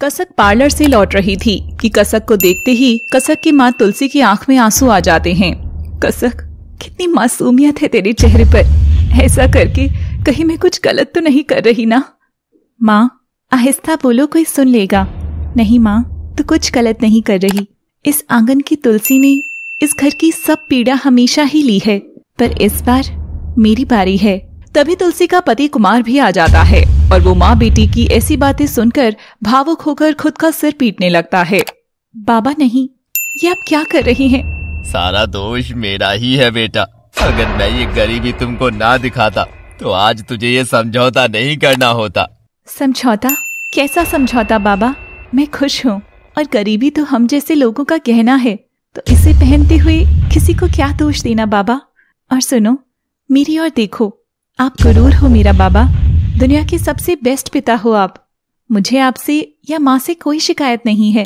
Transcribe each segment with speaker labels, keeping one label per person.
Speaker 1: कसक पार्लर से लौट रही थी कि कसक को देखते ही कसक की माँ तुलसी की आंख में आंसू आ जाते हैं कसक कितनी मासूमियत है तेरे चेहरे पर ऐसा करके कहीं मैं कुछ गलत तो नहीं कर रही ना माँ आहिस्ता बोलो कोई सुन लेगा नहीं माँ तू तो कुछ गलत नहीं कर रही इस आंगन की तुलसी ने इस घर की सब पीड़ा हमेशा ही ली है पर इस बार मेरी बारी है तभी तुलसी का पति कुमार भी आ जाता है और वो माँ बेटी की ऐसी बातें सुनकर भावुक होकर खुद का सिर पीटने लगता है बाबा नहीं ये आप क्या कर रही हैं?
Speaker 2: सारा दोष मेरा ही है बेटा अगर मैं ये गरीबी तुमको ना दिखाता तो आज तुझे ये समझौता नहीं करना होता
Speaker 1: समझौता कैसा समझौता बाबा मैं खुश हूँ और गरीबी तो हम जैसे लोगों का गहना है तो इसे पहनते हुए किसी को क्या दोष देना बाबा और सुनो मेरी और देखो आप गुरूर हो मेरा बाबा दुनिया के सबसे बेस्ट पिता हो आप मुझे आपसे या माँ से कोई शिकायत नहीं है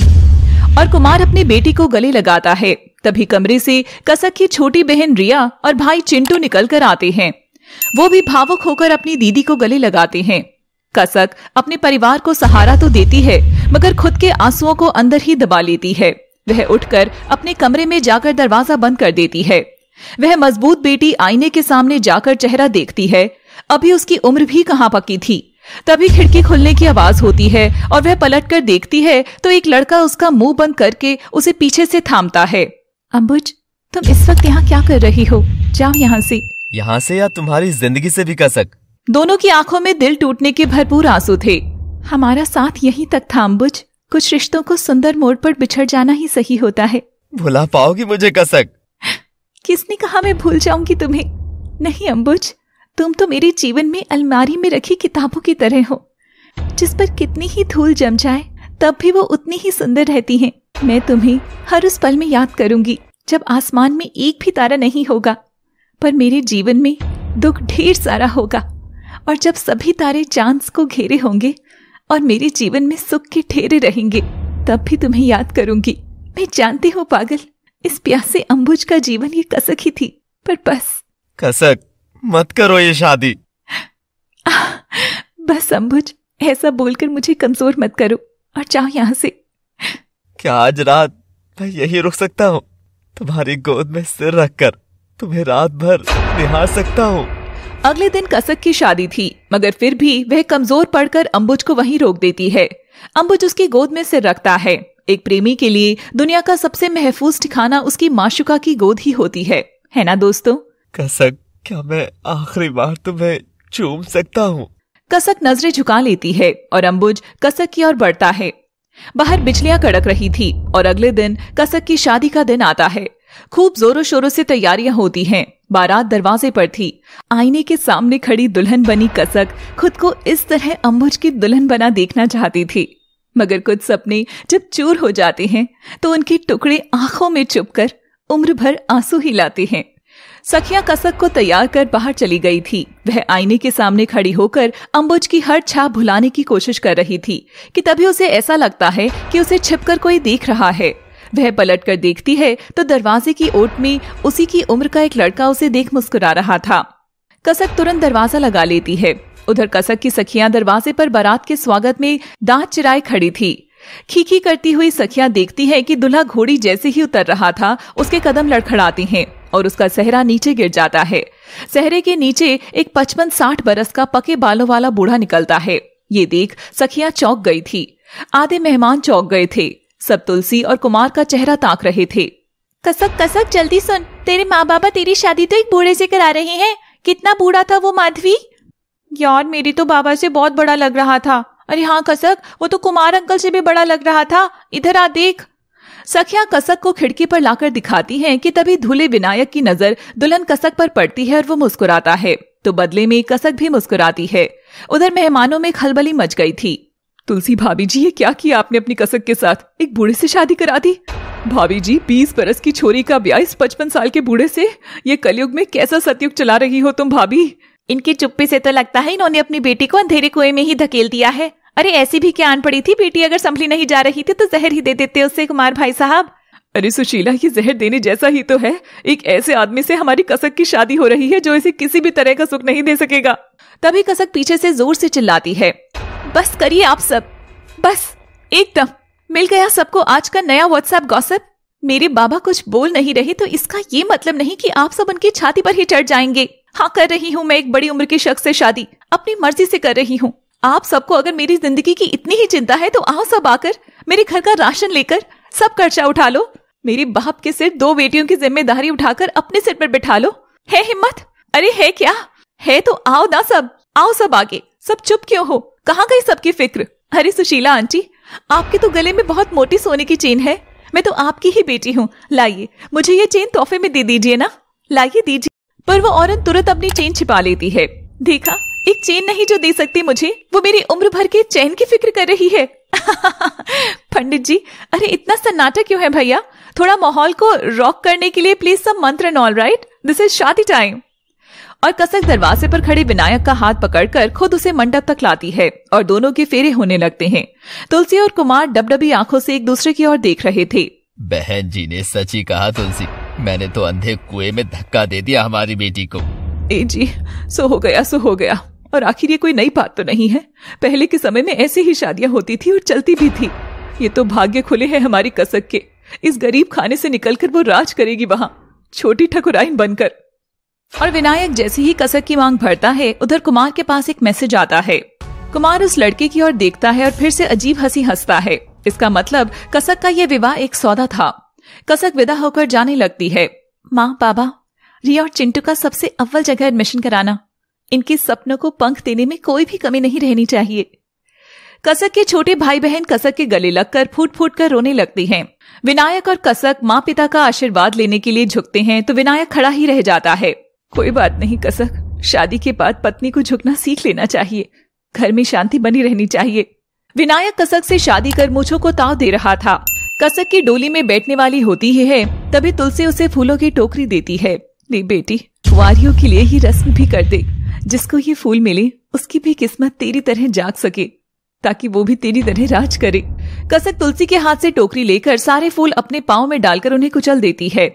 Speaker 1: और कुमार अपनी बेटी को गले लगाता है तभी कमरे से कसक की छोटी बहन रिया और भाई चिंटू निकल कर आते हैं वो भी भावुक होकर अपनी दीदी को गले लगाते हैं कसक अपने परिवार को सहारा तो देती है मगर खुद के आंसुओं को अंदर ही दबा लेती है वह उठकर अपने कमरे में जाकर दरवाजा बंद कर देती है वह मजबूत बेटी आईने के सामने जाकर चेहरा देखती है अभी उसकी उम्र भी कहाँ पकी थी तभी खिड़की खुलने की आवाज होती है और वह पलटकर देखती है तो एक लड़का उसका मुंह बंद करके उसे पीछे से थामता है अम्बुज तुम इस वक्त यहाँ क्या कर रही हो जाओ यहाँ से
Speaker 2: यहाँ से या तुम्हारी जिंदगी से भी कसक
Speaker 1: दोनों की आंखों में दिल टूटने के भरपूर आंसू थे हमारा साथ यहीं तक था अम्बुज कुछ रिश्तों को सुंदर मोड़ पर बिछड़ जाना ही सही होता है
Speaker 2: भुला पाओगी मुझे कसक
Speaker 1: किसने कहा मैं भूल जाऊंगी तुम्हें नहीं अंबुज तुम तो मेरे जीवन में अलमारी में रखी किताबों की तरह हो जिस पर कितनी ही धूल जम जाए तब भी वो उतनी ही सुंदर रहती हैं। मैं तुम्हें हर उस पल में याद करूंगी जब आसमान में एक भी तारा नहीं होगा पर मेरे जीवन में दुख ढेर सारा होगा और जब सभी तारे चांस को घेरे होंगे और मेरे जीवन में सुख के ठेरे रहेंगे तब भी तुम्हें याद करूंगी मैं जानती हूँ पागल इस प्यासे अंबुज का जीवन ये कसक ही थी पर बस
Speaker 2: कसक मत करो ये शादी
Speaker 1: आ, बस अंबुज ऐसा बोलकर मुझे कमजोर मत करो और चाहो यहाँ से
Speaker 2: क्या आज रात मैं यही रुक सकता हूँ तुम्हारी गोद में सिर रखकर तुम्हें रात भर निहार सकता हूँ
Speaker 1: अगले दिन कसक की शादी थी मगर फिर भी वह कमजोर पड़कर अंबुज को वहीं रोक देती है अंबुज उसकी गोद में सिर रखता है एक प्रेमी के लिए दुनिया का सबसे महफूज ठिकाना उसकी माशुका की गोद ही होती है है ना दोस्तों
Speaker 2: कसक क्या मैं आखिरी बार तुम्हें
Speaker 1: चूम सकता हूँ कसक नजरें झुका लेती है और अंबुज कसक की ओर बढ़ता है बाहर बिजलियाँ कड़क रही थी और अगले दिन कसक की शादी का दिन आता है खूब जोरों शोरों से तैयारियां होती हैं। बारात दरवाजे पर थी आईने के सामने खड़ी दुल्हन बनी कसक खुद को इस तरह अंबुज की दुल्हन बना देखना चाहती थी मगर कुछ सपने जब चूर हो जाते हैं तो उनके टुकड़े आंखों में चुपकर उम्र भर आंसू ही लाते हैं सखिया कसक को तैयार कर बाहर चली गई थी वह आईने के सामने खड़ी होकर अम्बुज की हर छाप भुलाने की कोशिश कर रही थी कि तभी उसे ऐसा लगता है कि उसे छिपकर कोई देख रहा है वह पलट कर देखती है तो दरवाजे की ओट में उसी की उम्र का एक लड़का उसे देख मुस्कुरा रहा था कसक तुरंत दरवाजा लगा लेती है उधर कसक की सखियां दरवाजे पर बारात के स्वागत में दांत चिराए खड़ी थी खीखी करती हुई सखियां देखती है कि दुल्हा घोड़ी जैसे ही उतर रहा था उसके कदम लड़खड़ाती हैं और उसका सहरा नीचे गिर जाता है सहरे के नीचे एक पचपन साठ बरस का पके बालों वाला बूढ़ा निकलता है ये देख सखियां चौक गई थी आधे मेहमान चौक गए थे सब तुलसी और कुमार का चेहरा ताक रहे थे कसक कसक जल्दी सुन तेरे माँ बाबा तेरी शादी तो एक बूढ़े से करा रहे हैं कितना बूढ़ा था वो माधवी यार मेरी तो बाबा से बहुत बड़ा लग रहा था अरे हाँ कसक वो तो कुमार अंकल से भी बड़ा लग रहा था इधर आ देख सखिया कसक को खिड़की पर लाकर दिखाती हैं कि तभी धूले विनायक की नजर दुल्हन कसक पर पड़ती है और वो मुस्कुराता है तो बदले में कसक भी मुस्कुराती है उधर मेहमानों में खलबली मच गई थी तुलसी भाभी जी ये क्या किया आपने अपनी कसक के साथ एक बूढ़े से शादी करा दी भाभी जी बीस बरस की छोरी का ब्याह इस पचपन साल के बूढ़े से ये कलयुग में कैसा सतयुग चला रही हो तुम भाभी इनकी चुप्पी से तो लगता है इन्होंने अपनी बेटी को अंधेरे कुएं में ही धकेल दिया है अरे ऐसी भी क्या आन पड़ी थी बेटी अगर संभली नहीं जा रही थी तो जहर ही दे देते उससे कुमार भाई साहब अरे सुशीला ये जहर देने जैसा ही तो है एक ऐसे आदमी से हमारी कसक की शादी हो रही है जो इसे किसी भी तरह का सुख नहीं दे सकेगा तभी कसक पीछे से जोर से चिल्लाती है बस करिए आप सब बस एकदम मिल गया सबको आज का नया व्हाट्सएप गॉसिप मेरे बाबा कुछ बोल नहीं रहे तो इसका ये मतलब नहीं कि आप सब उनकी छाती पर ही चढ़ जाएंगे हाँ कर रही हूँ मैं एक बड़ी उम्र के शख्स से शादी अपनी मर्जी से कर रही हूँ आप सबको अगर मेरी जिंदगी की इतनी ही चिंता है तो आओ सब आकर मेरे घर का राशन लेकर सब खर्चा उठा लो मेरे बाप के सिर दो बेटियों की जिम्मेदारी उठाकर अपने सिर पर बिठा लो है हिम्मत अरे है क्या है तो आओ ना सब आओ सब आगे सब चुप क्यों हो कहाँ गई सबकी फिक्र अरे सुशीला आंटी आपके तो गले में बहुत मोटी सोने की चेन है मैं तो आपकी ही बेटी हूँ लाइए मुझे ये चेन तोहफे में दे दीजिए ना लाइए दीजिए पर वो औरत तुरंत अपनी चेन छिपा लेती है देखा एक चेन नहीं जो दे सकती मुझे वो मेरी उम्र भर के चैन की फिक्र कर रही है पंडित जी अरे इतना सन्नाटा क्यों है भैया थोड़ा माहौल को रॉक करने के लिए प्लीज सब मंत्र and all right this is शादी टाइम और कसक दरवाजे पर खड़े विनायक का हाथ पकड़कर खुद उसे मंडप तक लाती है और दोनों के फेरे होने लगते हैं तुलसी और कुमार डबडबी आंखों से एक दूसरे की ओर देख रहे थे
Speaker 2: बहन जी ने सच ही कहा तुलसी मैंने तो अंधे कुएं में धक्का दे दिया हमारी बेटी को
Speaker 1: ए जी सो हो गया सो हो गया और आखिर ये कोई नई बात तो नहीं है पहले के समय में ऐसी ही शादियां होती थी और चलती भी थी ये तो भाग्य खुले हैं हमारी कसक के इस गरीब खाने से निकलकर वो राज करेगी वहाँ छोटी ठकुराइन बनकर और विनायक जैसे ही कसक की मांग भरता है उधर कुमार के पास एक मैसेज आता है कुमार उस लड़के की ओर देखता है और फिर से अजीब हंसी हंसता है इसका मतलब कसक का ये विवाह एक सौदा था कसक विदा होकर जाने लगती है माँ बाबा रिया और चिंटू का सबसे अव्वल जगह एडमिशन कराना इनके सपनों को पंख देने में कोई भी कमी नहीं रहनी चाहिए कसक के छोटे भाई बहन कसक के गले लगकर फूट फूट कर रोने लगती हैं। विनायक और कसक माँ पिता का आशीर्वाद लेने के लिए झुकते हैं तो विनायक खड़ा ही रह जाता है कोई बात नहीं कसक शादी के बाद पत्नी को झुकना सीख लेना चाहिए घर में शांति बनी रहनी चाहिए विनायक कसक से शादी कर मूछों को ताव दे रहा था कसक की डोली में बैठने वाली होती ही है तभी तुलसी उसे फूलों की टोकरी देती है ले बेटी वारियों के लिए ही रस्म भी कर दे जिसको ये फूल मिले उसकी भी किस्मत तेरी तरह जाग सके ताकि वो भी तेरी तरह राज करे कसक तुलसी के हाथ से टोकरी लेकर सारे फूल अपने पाँव में डालकर उन्हें कुचल देती है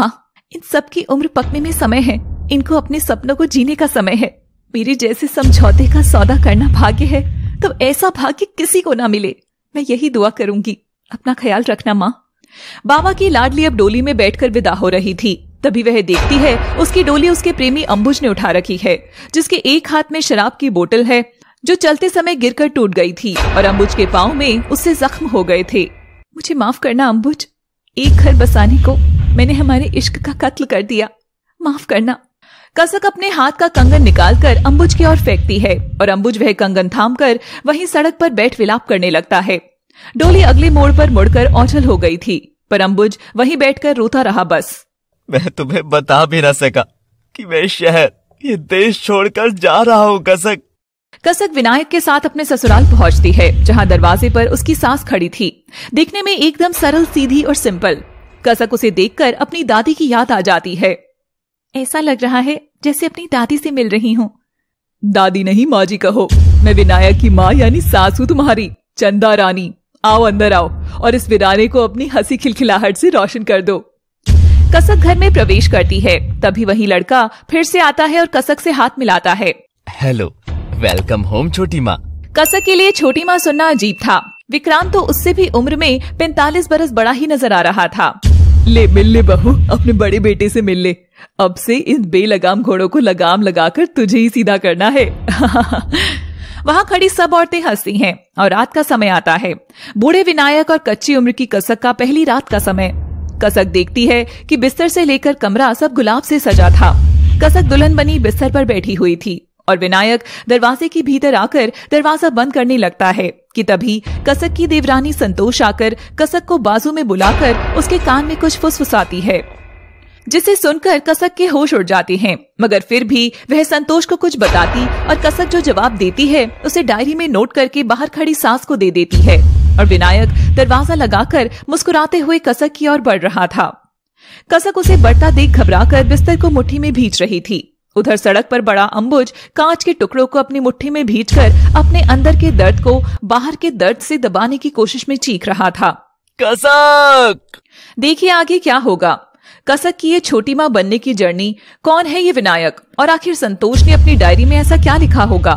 Speaker 1: माँ इन सब की उम्र पकने में समय है इनको अपने सपनों को जीने का समय है मेरे जैसे समझौते का सौदा करना भाग्य है तो ऐसा भाग्य किसी को ना मिले मैं यही दुआ करूंगी अपना ख्याल रखना माँ बाबा की लाडली अब डोली में बैठकर विदा हो रही थी तभी वह देखती है उसकी डोली उसके प्रेमी अंबुज ने उठा रखी है जिसके एक हाथ में शराब की बोतल है जो चलते समय गिरकर टूट गई थी और अंबुज के पाँव में उससे जख्म हो गए थे मुझे माफ करना अंबुज एक घर बसाने को मैंने हमारे इश्क का कत्ल कर दिया माफ करना कसक अपने हाथ का कंगन निकालकर अंबुज की ओर फेंकती है और अंबुज वह कंगन थाम कर वहीं सड़क पर बैठ विलाप करने लगता है डोली अगले मोड़ पर मुड़कर औचल हो गई थी पर अंबुज वहीं बैठकर रोता रहा बस
Speaker 2: मैं तुम्हें बता भी न सका कि मैं शहर ये देश छोड़कर जा
Speaker 1: रहा हूँ कसक कसक विनायक के साथ अपने ससुराल पहुंचती है जहां दरवाजे पर उसकी सास खड़ी थी देखने में एकदम सरल सीधी और सिंपल कसक उसे देखकर अपनी दादी की याद आ जाती है ऐसा लग रहा है जैसे अपनी दादी से मिल रही हूँ दादी नहीं माँ जी कहो मैं विनायक की माँ यानी सासू तुम्हारी चंदा रानी आओ अंदर आओ और इस विराने को अपनी हंसी खिलखिलाहट से रोशन कर दो कसक घर में प्रवेश करती है तभी वही लड़का फिर से आता है और कसक से हाथ मिलाता है
Speaker 2: हेलो वेलकम होम छोटी माँ
Speaker 1: कसक के लिए छोटी माँ सुनना अजीब था विक्रांत तो उससे भी उम्र में पैंतालीस बरस बड़ा ही नजर आ रहा था ले मिल ले बहू अपने बड़े बेटे से मिल ले अब से इन बेलगाम घोड़ों को लगाम लगाकर तुझे ही सीधा करना है वहां खड़ी सब औरतें हंसती हैं और रात का समय आता है बूढ़े विनायक और कच्ची उम्र की कसक का पहली रात का समय कसक देखती है कि बिस्तर से लेकर कमरा सब गुलाब से सजा था कसक दुल्हन बनी बिस्तर पर बैठी हुई थी और विनायक दरवाजे के भीतर आकर दरवाजा बंद करने लगता है कि तभी कसक की देवरानी संतोष आकर कसक को बाजू में बुलाकर उसके कान में कुछ फुसफुसाती है जिसे सुनकर कसक के होश उड़ जाते हैं मगर फिर भी वह संतोष को कुछ बताती और कसक जो जवाब देती है उसे डायरी में नोट करके बाहर खड़ी सास को दे देती है और विनायक दरवाजा लगाकर मुस्कुराते हुए कसक की ओर बढ़ रहा था कसक उसे बढ़ता देख घबराकर बिस्तर को मुट्ठी में भींच रही थी उधर सड़क पर बड़ा अम्बुज कांच के टुकड़ों को अपनी मुट्ठी में भींच कर अपने अंदर के दर्द को बाहर के दर्द से दबाने की कोशिश में चीख रहा था कसक देखिए आगे क्या होगा कसक की ये छोटी माँ बनने की जर्नी कौन है ये विनायक और आखिर संतोष ने अपनी डायरी में ऐसा क्या लिखा होगा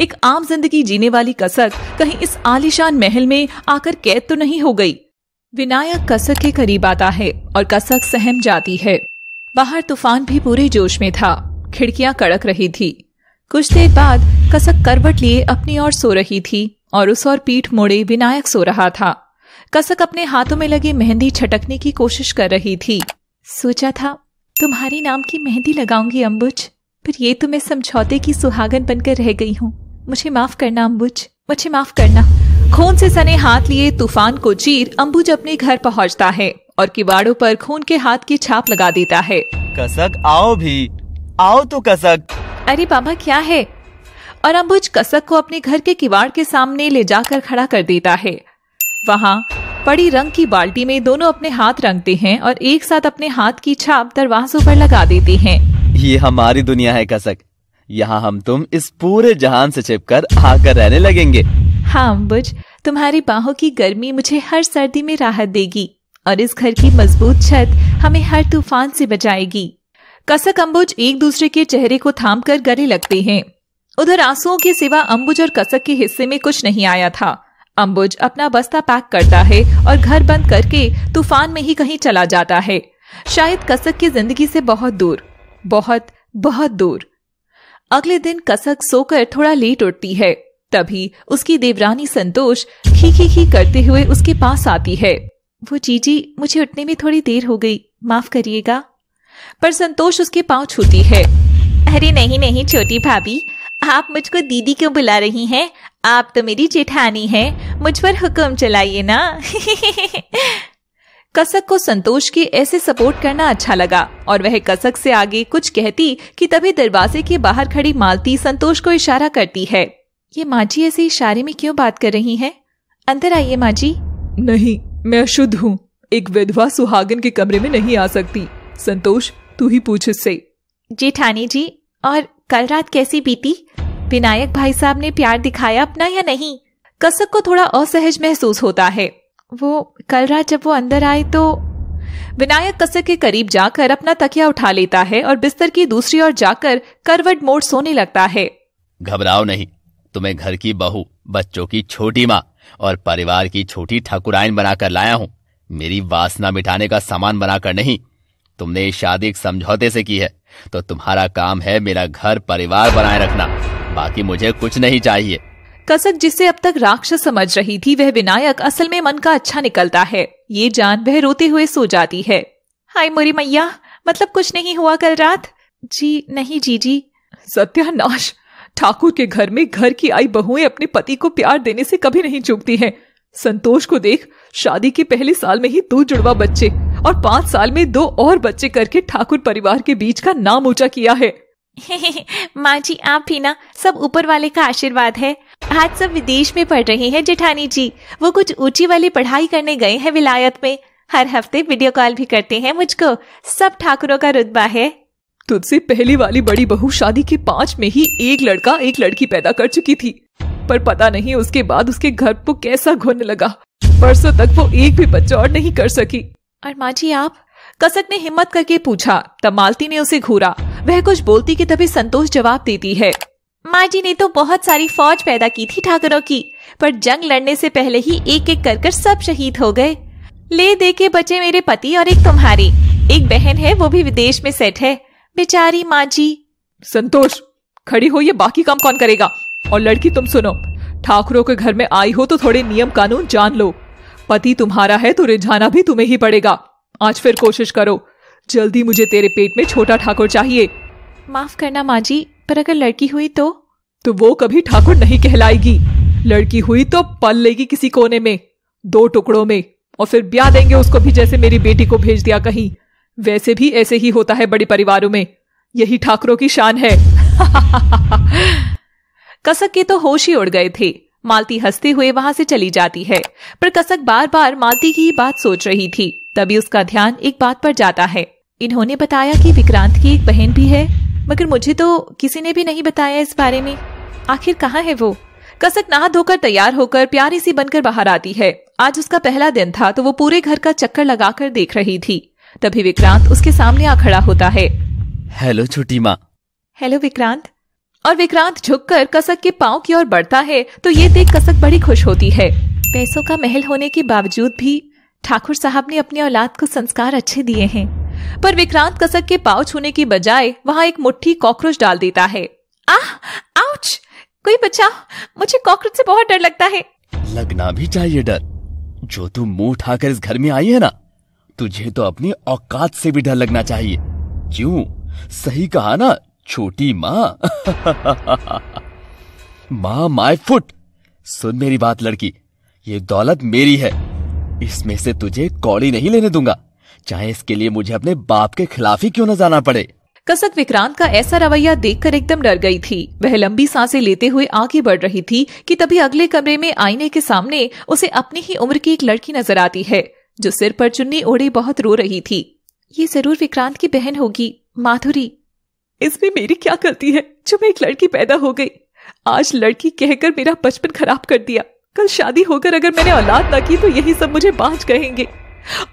Speaker 1: एक आम जिंदगी जीने वाली कसक कहीं इस आलिशान महल में आकर कैद तो नहीं हो गई विनायक कसक के करीब आता है और कसक सहम जाती है बाहर तूफान भी पूरे जोश में था खिड़कियां कड़क रही थी कुछ देर बाद कसक करवट लिए अपनी ओर सो रही थी और उस और पीठ मोड़े विनायक सो रहा था कसक अपने हाथों में लगी मेहंदी छटकने की कोशिश कर रही थी सोचा था तुम्हारे नाम की मेहंदी लगाऊंगी अम्बुज पर ये तो मैं समझौते की सुहागन बनकर रह गई हूँ मुझे माफ करना अम्बुज मुझे माफ करना खून से सने हाथ लिए तूफान को चीर अम्बुज अपने घर पहुँचता है और किवाड़ो पर खून के हाथ की छाप लगा देता है
Speaker 2: कसक आओ भी आओ तो कसक
Speaker 1: अरे बाबा क्या है और अम्बुज कसक को अपने घर के किवाड़ के सामने ले जाकर खड़ा कर देता है वहाँ पड़ी रंग की बाल्टी में दोनों अपने हाथ रंगते हैं और एक साथ अपने हाथ की छाप दरवाजों पर लगा देते हैं
Speaker 2: ये हमारी दुनिया है कसक यहाँ हम तुम इस पूरे जहान से छिपकर आकर रहने लगेंगे
Speaker 1: हाँ बुझ तुम्हारी बाहों की गर्मी मुझे हर सर्दी में राहत देगी और इस घर की मजबूत छत हमें हर तूफान से बचाएगी कसक अम्बुज एक दूसरे के चेहरे को थाम कर गले लगते हैं उधर आंसुओं के सिवा अम्बुज और कसक के हिस्से में कुछ नहीं आया था अंबुज अपना बस्ता पैक करता है और घर बंद करके तूफान में ही कहीं चला जाता है शायद कसक की जिंदगी से बहुत दूर बहुत बहुत दूर अगले दिन कसक सोकर थोड़ा लेट उठती है तभी उसकी देवरानी संतोष खी खी खी करते हुए उसके पास आती है वो जीजी मुझे उठने में थोड़ी देर हो गई माफ करिएगा पर संतोष उसके पाँव छूती है अरे नहीं नहीं छोटी भाभी आप मुझको दीदी क्यों बुला रही हैं आप तो मेरी जेठानी हैं मुझ पर हुक्म चलाइए ना कसक को संतोष के ऐसे सपोर्ट करना अच्छा लगा और वह कसक से आगे कुछ कहती कि तभी दरवाजे के बाहर खड़ी मालती संतोष को इशारा करती है ये माझी ऐसे इशारे में क्यों बात कर रही है अंदर आइए माँ जी नहीं मैं अशुद्ध हूँ एक विधवा सुहागन के कमरे में नहीं आ सकती संतोष तू ही पूछ इससे जेठानी जी और कल रात कैसी बीती विनायक भाई साहब ने प्यार दिखाया अपना या नहीं कसक को थोड़ा असहज महसूस होता है वो कल रात जब वो अंदर आए तो विनायक कसक के करीब जाकर अपना तकिया उठा लेता है और बिस्तर की दूसरी ओर जाकर करवट मोड़ सोने लगता है
Speaker 2: घबराओ नहीं तुम्हें घर की बहू बच्चों की छोटी माँ और परिवार की छोटी ठाकुराइन बनाकर लाया हूँ मेरी वासना मिटाने का सामान बनाकर नहीं तुमने शादी समझौते से की है तो तुम्हारा काम है मेरा घर परिवार बनाए रखना बाकी मुझे कुछ नहीं चाहिए
Speaker 1: कसक जिसे अब तक राक्षस समझ रही थी वह विनायक असल में मन का अच्छा निकलता है ये जान वह रोते हुए सो जाती है हाय मोरी मैया मतलब कुछ नहीं हुआ कल रात जी नहीं जी जी सत्यानाश ठाकुर के घर में घर की आई बहुएं अपने पति को प्यार देने से कभी नहीं चूकती हैं संतोष को देख शादी के पहले साल में ही दो जुड़वा बच्चे और पाँच साल में दो और बच्चे करके ठाकुर परिवार के बीच का नाम ऊंचा किया है माँ जी आप ही ना सब ऊपर वाले का आशीर्वाद है आज सब विदेश में पढ़ रहे हैं जेठानी जी वो कुछ ऊंची वाली पढ़ाई करने गए हैं विलायत में हर हफ्ते वीडियो कॉल भी करते हैं मुझको सब ठाकुरों का रुतबा है तुझसे पहले वाली बड़ी बहू शादी के पाँच में ही एक लड़का एक लड़की पैदा कर चुकी थी पर पता नहीं उसके बाद उसके घर को कैसा घुन लगा परसों तक वो एक भी बच्चा और नहीं कर सकी और माँ जी आप कसक ने हिम्मत करके पूछा तब मालती ने उसे घूरा वह कुछ बोलती कि तभी संतोष जवाब देती है माँ जी ने तो बहुत सारी फौज पैदा की थी ठाकरों की पर जंग लड़ने से पहले ही एक एक कर कर सब शहीद हो गए ले दे के बचे मेरे पति और एक तुम्हारी एक बहन है वो भी विदेश में सेट है बेचारी माँ जी संतोष खड़ी हो ये बाकी काम कौन करेगा और लड़की तुम सुनो ठाकुरों के घर में आई हो तो थोड़े नियम कानून जान लो पति तुम्हारा है तो रिझाना भी तुम्हें ही पड़ेगा आज फिर कोशिश करो जल्दी मुझे तेरे पेट में छोटा ठाकुर चाहिए माफ करना माँ जी पर अगर लड़की हुई तो तो वो कभी ठाकुर नहीं कहलाएगी लड़की हुई तो पल लेगी किसी कोने में दो टुकड़ों में और फिर ब्याह देंगे उसको भी जैसे मेरी बेटी को भेज दिया कहीं वैसे भी ऐसे ही होता है बड़े परिवारों में यही ठाकरों की शान है कसक के तो होश ही उड़ गए थे मालती हंसते हुए वहां से चली जाती है पर कसक बार बार मालती की बात सोच रही थी तभी उसका ध्यान एक बात पर जाता है इन्होंने बताया कि विक्रांत की एक बहन भी है मगर मुझे तो किसी ने भी नहीं बताया इस बारे में आखिर कहाँ है वो कसक नहा धोकर तैयार होकर प्यारी सी बनकर बाहर आती है आज उसका पहला दिन था तो वो पूरे घर का चक्कर लगाकर देख रही थी तभी विक्रांत उसके सामने आ खड़ा होता है
Speaker 2: हेलो छोटी माँ
Speaker 1: हेलो विक्रांत और विक्रांत झुककर कसक के पाँव की ओर बढ़ता है तो ये देख कसक बड़ी खुश होती है पैसों का महल होने के बावजूद भी ठाकुर साहब ने अपनी औलाद को संस्कार अच्छे दिए हैं पर विक्रांत कसक के पाँव छूने की बजाय वहाँ एक मुट्ठी कॉकरोच डाल देता है आह आउच कोई बचा मुझे कॉकरोच से बहुत डर लगता है
Speaker 2: लगना भी चाहिए डर जो तू मुंह उठाकर इस घर में आई है ना तुझे तो अपनी औकात से भी डर लगना चाहिए क्यों सही कहा ना छोटी माँ माँ माय फुट सुन मेरी बात लड़की ये दौलत मेरी है इसमें से तुझे कौड़ी नहीं लेने दूंगा चाहे इसके लिए मुझे अपने बाप के खिलाफ ही क्यों न जाना पड़े
Speaker 1: कसक विक्रांत का ऐसा रवैया देखकर एकदम डर गई थी वह लंबी सांसें लेते हुए आगे बढ़ रही थी कि तभी अगले कमरे में आईने के सामने उसे अपनी ही उम्र की एक लड़की नजर आती है जो सिर पर चुन्नी ओढ़े बहुत रो रही थी ये जरूर विक्रांत की बहन होगी माधुरी इसमें मेरी क्या गलती है जो मैं एक लड़की पैदा हो गई आज लड़की कहकर मेरा बचपन खराब कर दिया कल शादी होकर अगर मैंने औलाद ना की तो यही सब मुझे बाज कहेंगे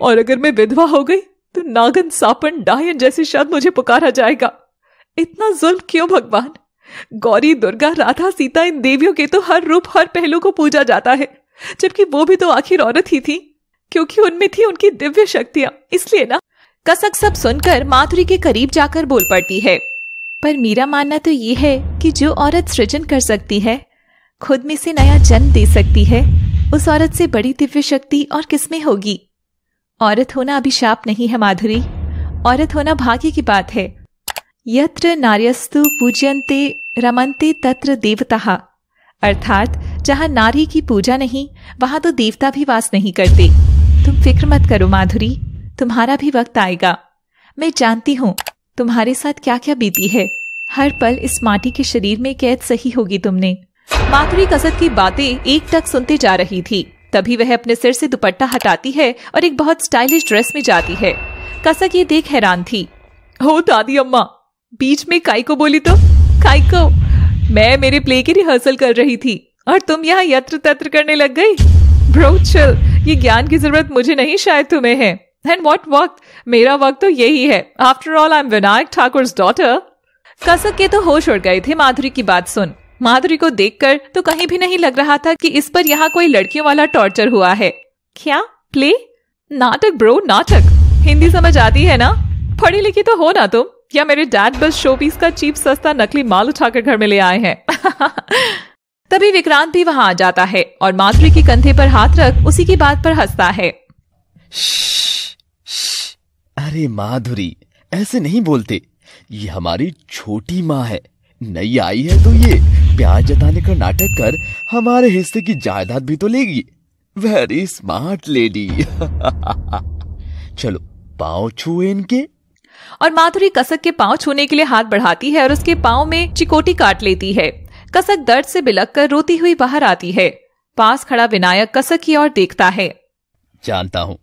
Speaker 1: और अगर मैं विधवा हो गई तो नागन सापन डायन जैसे शब्द मुझे पुकारा जाएगा इतना जुल्म क्यों भगवान गौरी दुर्गा राधा सीता इन देवियों के तो हर रूप हर पहलू को पूजा जाता है जबकि वो भी तो आखिर औरत ही थी क्योंकि उनमें थी उनकी दिव्य शक्तियां इसलिए ना कसक सब सुनकर माधुरी के करीब जाकर बोल पड़ती है पर मेरा मानना तो ये है कि जो औरत सृजन कर सकती है खुद में से नया जन्म दे सकती है उस औरत से बड़ी दिव्य शक्ति और किसमें होगी औरत होना अभिशाप नहीं है माधुरी औरत होना भाग्य की बात है यत्र नार्यस्तु पूजयंते रमनते तत्र देवता अर्थात जहाँ नारी की पूजा नहीं वहां तो देवता भी वास नहीं करते तुम फिक्र मत करो माधुरी तुम्हारा भी वक्त आएगा मैं जानती हूँ तुम्हारे साथ क्या क्या बीती है हर पल इस माटी के शरीर में कैद सही होगी तुमने माधुरी कसद की बातें एक टक सुनते जा रही थी तभी वह अपने सिर से दुपट्टा हटाती है और एक बहुत स्टाइलिश ड्रेस में जाती है कसक ये देख हैरान थी हो दादी अम्मा बीच में को बोली तो को मैं मेरे प्ले की रिहर्सल कर रही थी और तुम यहाँ यत्र तत्र करने लग गई ब्रो चल ये ज्ञान की जरूरत मुझे नहीं शायद तुम्हें है एंड वॉट वर्क मेरा वर्क तो यही है after all I am Vinayak Thakur daughter Kasak के तो होश उड़ गए थे माधुरी की बात सुन माधुरी को देखकर तो कहीं भी नहीं लग रहा था कि इस पर यहाँ कोई लड़कियों वाला टॉर्चर हुआ है क्या प्ले नाटक ब्रो नाटक हिंदी समझ आती है ना पढ़ी लिखी तो हो ना तुम या मेरे डैड बस शोपीस का चीप सस्ता नकली माल उठाकर घर में ले आए हैं तभी विक्रांत भी वहां आ जाता है और माधुरी के कंधे पर हाथ रख उसी की बात पर हंसता है
Speaker 2: अरे माधुरी ऐसे नहीं बोलते ये हमारी छोटी माँ है नई आई है तो ये प्यार जताने का नाटक कर हमारे हिस्से की जायदाद भी तो लेगी वेरी स्मार्ट लेडी चलो पाँव छुए इनके
Speaker 1: और माधुरी कसक के पाँव छूने के लिए हाथ बढ़ाती है और उसके पाँव में चिकोटी काट लेती है कसक दर्द से बिलक कर रोती हुई बाहर आती है पास खड़ा विनायक कसक की ओर देखता है
Speaker 2: जानता हूँ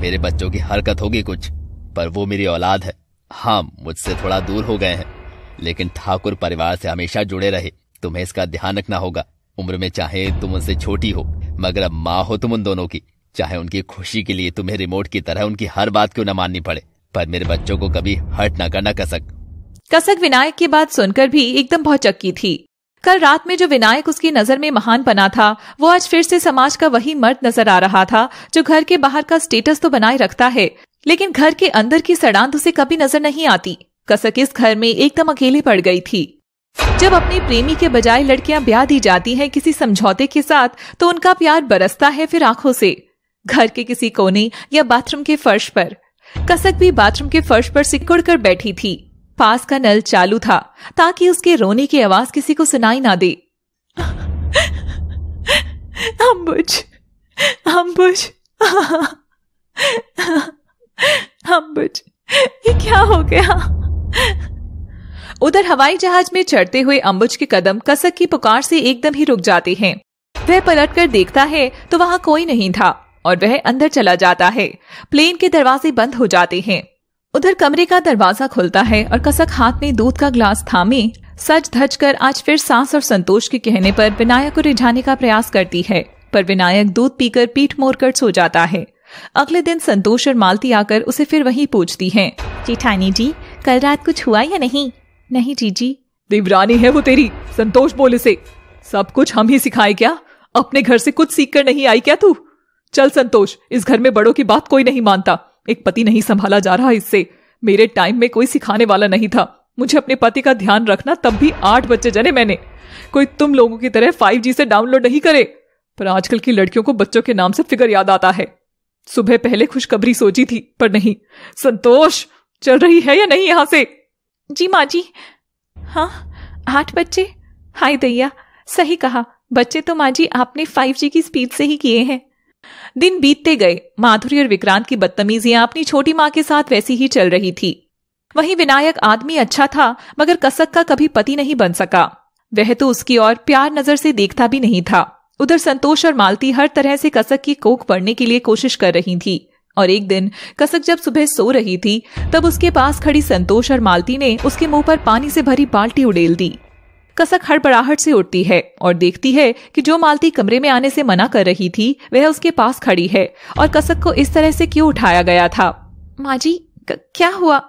Speaker 2: मेरे बच्चों की हरकत होगी कुछ पर वो मेरी औलाद है हाँ मुझसे थोड़ा दूर हो गए हैं लेकिन ठाकुर परिवार से हमेशा जुड़े रहे तुम्हें इसका ध्यान रखना होगा उम्र में चाहे तुम उनसे छोटी हो मगर अब माँ हो तुम उन दोनों की चाहे उनकी खुशी के लिए तुम्हें रिमोट की तरह उनकी हर बात क्यों न माननी पड़े पर मेरे बच्चों को कभी हर्ट न करना कसक
Speaker 1: कसक विनायक की बात सुनकर भी एकदम भौचक्की थी कल रात में जो विनायक उसकी नजर में महान बना था वो आज फिर से समाज का वही मर्द नजर आ रहा था जो घर के बाहर का स्टेटस तो बनाए रखता है लेकिन घर के अंदर की सड़ांत उसे कभी नजर नहीं आती कसक इस घर में एकदम अकेली पड़ गई थी जब अपने प्रेमी के बजाय लड़कियां ब्याह दी जाती हैं किसी समझौते के साथ तो उनका प्यार बरसता है फिर आंखों से घर के किसी कोने या बाथरूम के फर्श पर कसक भी बाथरूम के फर्श पर सिकुड़ कर बैठी थी पास का नल चालू था ताकि उसके रोने की आवाज किसी को सुनाई ना दे अंबुज अंबुज अम्बुज ये क्या हो गया उधर हवाई जहाज में चढ़ते हुए अम्बुज के कदम कसक की पुकार से एकदम ही रुक जाते हैं वह पलट कर देखता है तो वहाँ कोई नहीं था और वह अंदर चला जाता है प्लेन के दरवाजे बंद हो जाते हैं उधर कमरे का दरवाजा खुलता है और कसक हाथ में दूध का ग्लास थामे सच धज कर आज फिर सांस और संतोष के कहने पर विनायक को रिझाने का प्रयास करती है पर विनायक दूध पीकर पीठ मोड़कर सो जाता है अगले दिन संतोष और मालती आकर उसे फिर वहीं पूछती हैं। जेठानी जी कल रात कुछ हुआ या नहीं नहीं जी देवरानी है वो तेरी संतोष बोले से सब कुछ हम ही सिखाए क्या अपने घर से कुछ सीख कर नहीं आई क्या तू चल संतोष इस घर में बड़ों की बात कोई नहीं मानता एक पति नहीं संभाला जा रहा इससे मेरे टाइम में कोई सिखाने वाला नहीं था मुझे अपने पति का ध्यान रखना तब भी आठ बच्चे जने मैंने कोई तुम लोगों की तरह फाइव जी से डाउनलोड नहीं करे पर आजकल की लड़कियों को बच्चों के नाम से फिगर याद आता है सुबह पहले खुशखबरी सोची थी पर नहीं संतोष चल रही है या नहीं यहां से जी माँ जी हाँ आठ बच्चे हाय दैया सही कहा बच्चे तो माँ जी आपने फाइव जी की स्पीड से ही किए हैं दिन बीतते गए माधुरी और विक्रांत की बदतमीजियां अपनी छोटी माँ के साथ वैसी ही चल रही थी वहीं विनायक आदमी अच्छा था मगर कसक का कभी पति नहीं बन सका वह तो उसकी ओर प्यार नजर से देखता भी नहीं था उधर संतोष और मालती हर तरह से कसक की कोख पड़ने के लिए कोशिश कर रही थी और एक दिन कसक जब सुबह सो रही थी तब उसके पास खड़ी संतोष और मालती ने उसके मुंह पर पानी से भरी बाल्टी उड़ेल दी कसक हड़बड़ाहट से उठती है और देखती है कि जो मालती कमरे में आने से मना कर रही थी वह उसके पास खड़ी है और कसक को इस तरह से क्यों उठाया गया था माँ जी क्या हुआ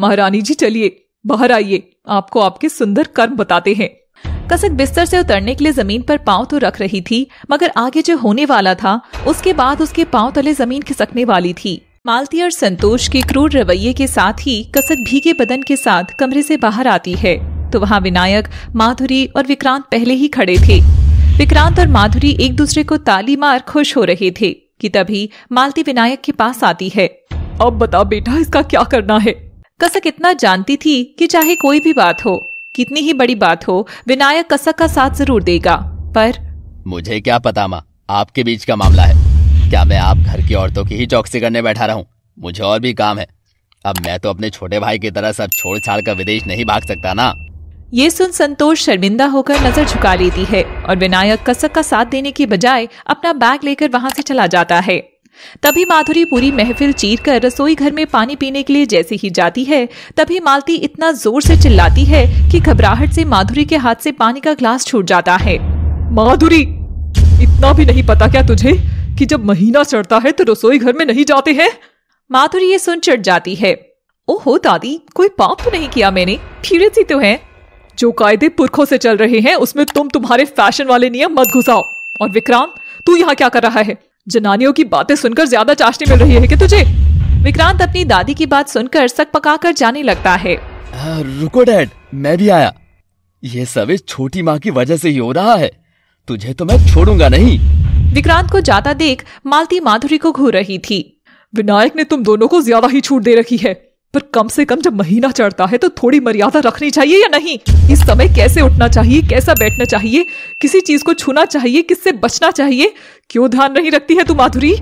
Speaker 1: महारानी जी चलिए बाहर आइए आपको आपके सुंदर कर्म बताते हैं कसक बिस्तर से उतरने के लिए जमीन पर पांव तो रख रही थी मगर आगे जो होने वाला था उसके बाद उसके पांव तले जमीन खिसकने वाली थी मालती और संतोष के क्रूर रवैये के साथ ही कसक भीगे बदन के साथ कमरे से बाहर आती है तो वहाँ विनायक माधुरी और विक्रांत पहले ही खड़े थे विक्रांत और माधुरी एक दूसरे को ताली मार खुश हो रहे थे कि तभी मालती विनायक के पास आती है अब बता बेटा इसका क्या करना है कसक इतना जानती थी कि चाहे कोई भी बात हो कितनी ही बड़ी बात हो विनायक कसक का साथ जरूर देगा पर
Speaker 2: मुझे क्या पता माँ आपके बीच का मामला है क्या मैं आप घर की औरतों की ही चौकसी करने बैठा रहा हूँ मुझे और भी काम है अब मैं तो अपने छोटे भाई की तरह सब छोड़ छाड़ कर विदेश नहीं भाग सकता ना
Speaker 1: ये सुन संतोष शर्मिंदा होकर नजर झुका लेती है और विनायक कसक का साथ देने के बजाय अपना बैग लेकर वहाँ से चला जाता है तभी माधुरी पूरी महफिल चीर कर रसोई घर में पानी पीने के लिए जैसे ही जाती है तभी मालती इतना जोर से चिल्लाती है कि घबराहट से माधुरी के हाथ से पानी का ग्लास छूट जाता है माधुरी इतना भी नहीं पता क्या तुझे कि जब महीना चढ़ता है तो रसोई घर में नहीं जाते हैं माधुरी ये सुन चढ़ जाती है ओहो दादी कोई पाप तो नहीं किया मैंने फिर सी तो है जो कायदे पुरखों से चल रहे हैं उसमें तुम तुम्हारे फैशन वाले नियम मत घुसाओ और विक्रांत तू यहाँ क्या कर रहा है जनानियों की बातें सुनकर ज्यादा चाशनी मिल रही है कि तुझे विक्रांत अपनी दादी की बात सुनकर सक पका कर जाने लगता है
Speaker 2: आ, रुको डैड मैं भी आया ये सब इस छोटी माँ की वजह से ही हो रहा है तुझे तो मैं छोड़ूंगा नहीं
Speaker 1: विक्रांत को जाता देख मालती माधुरी को घूर रही थी विनायक ने तुम दोनों को ज्यादा ही छूट दे रखी है पर कम से कम जब महीना चढ़ता है तो थोड़ी मर्यादा रखनी चाहिए या नहीं इस समय कैसे उठना चाहिए कैसा बैठना चाहिए किसी चीज को छूना चाहिए किससे बचना चाहिए क्यों ध्यान नहीं रखती है तू माधुरी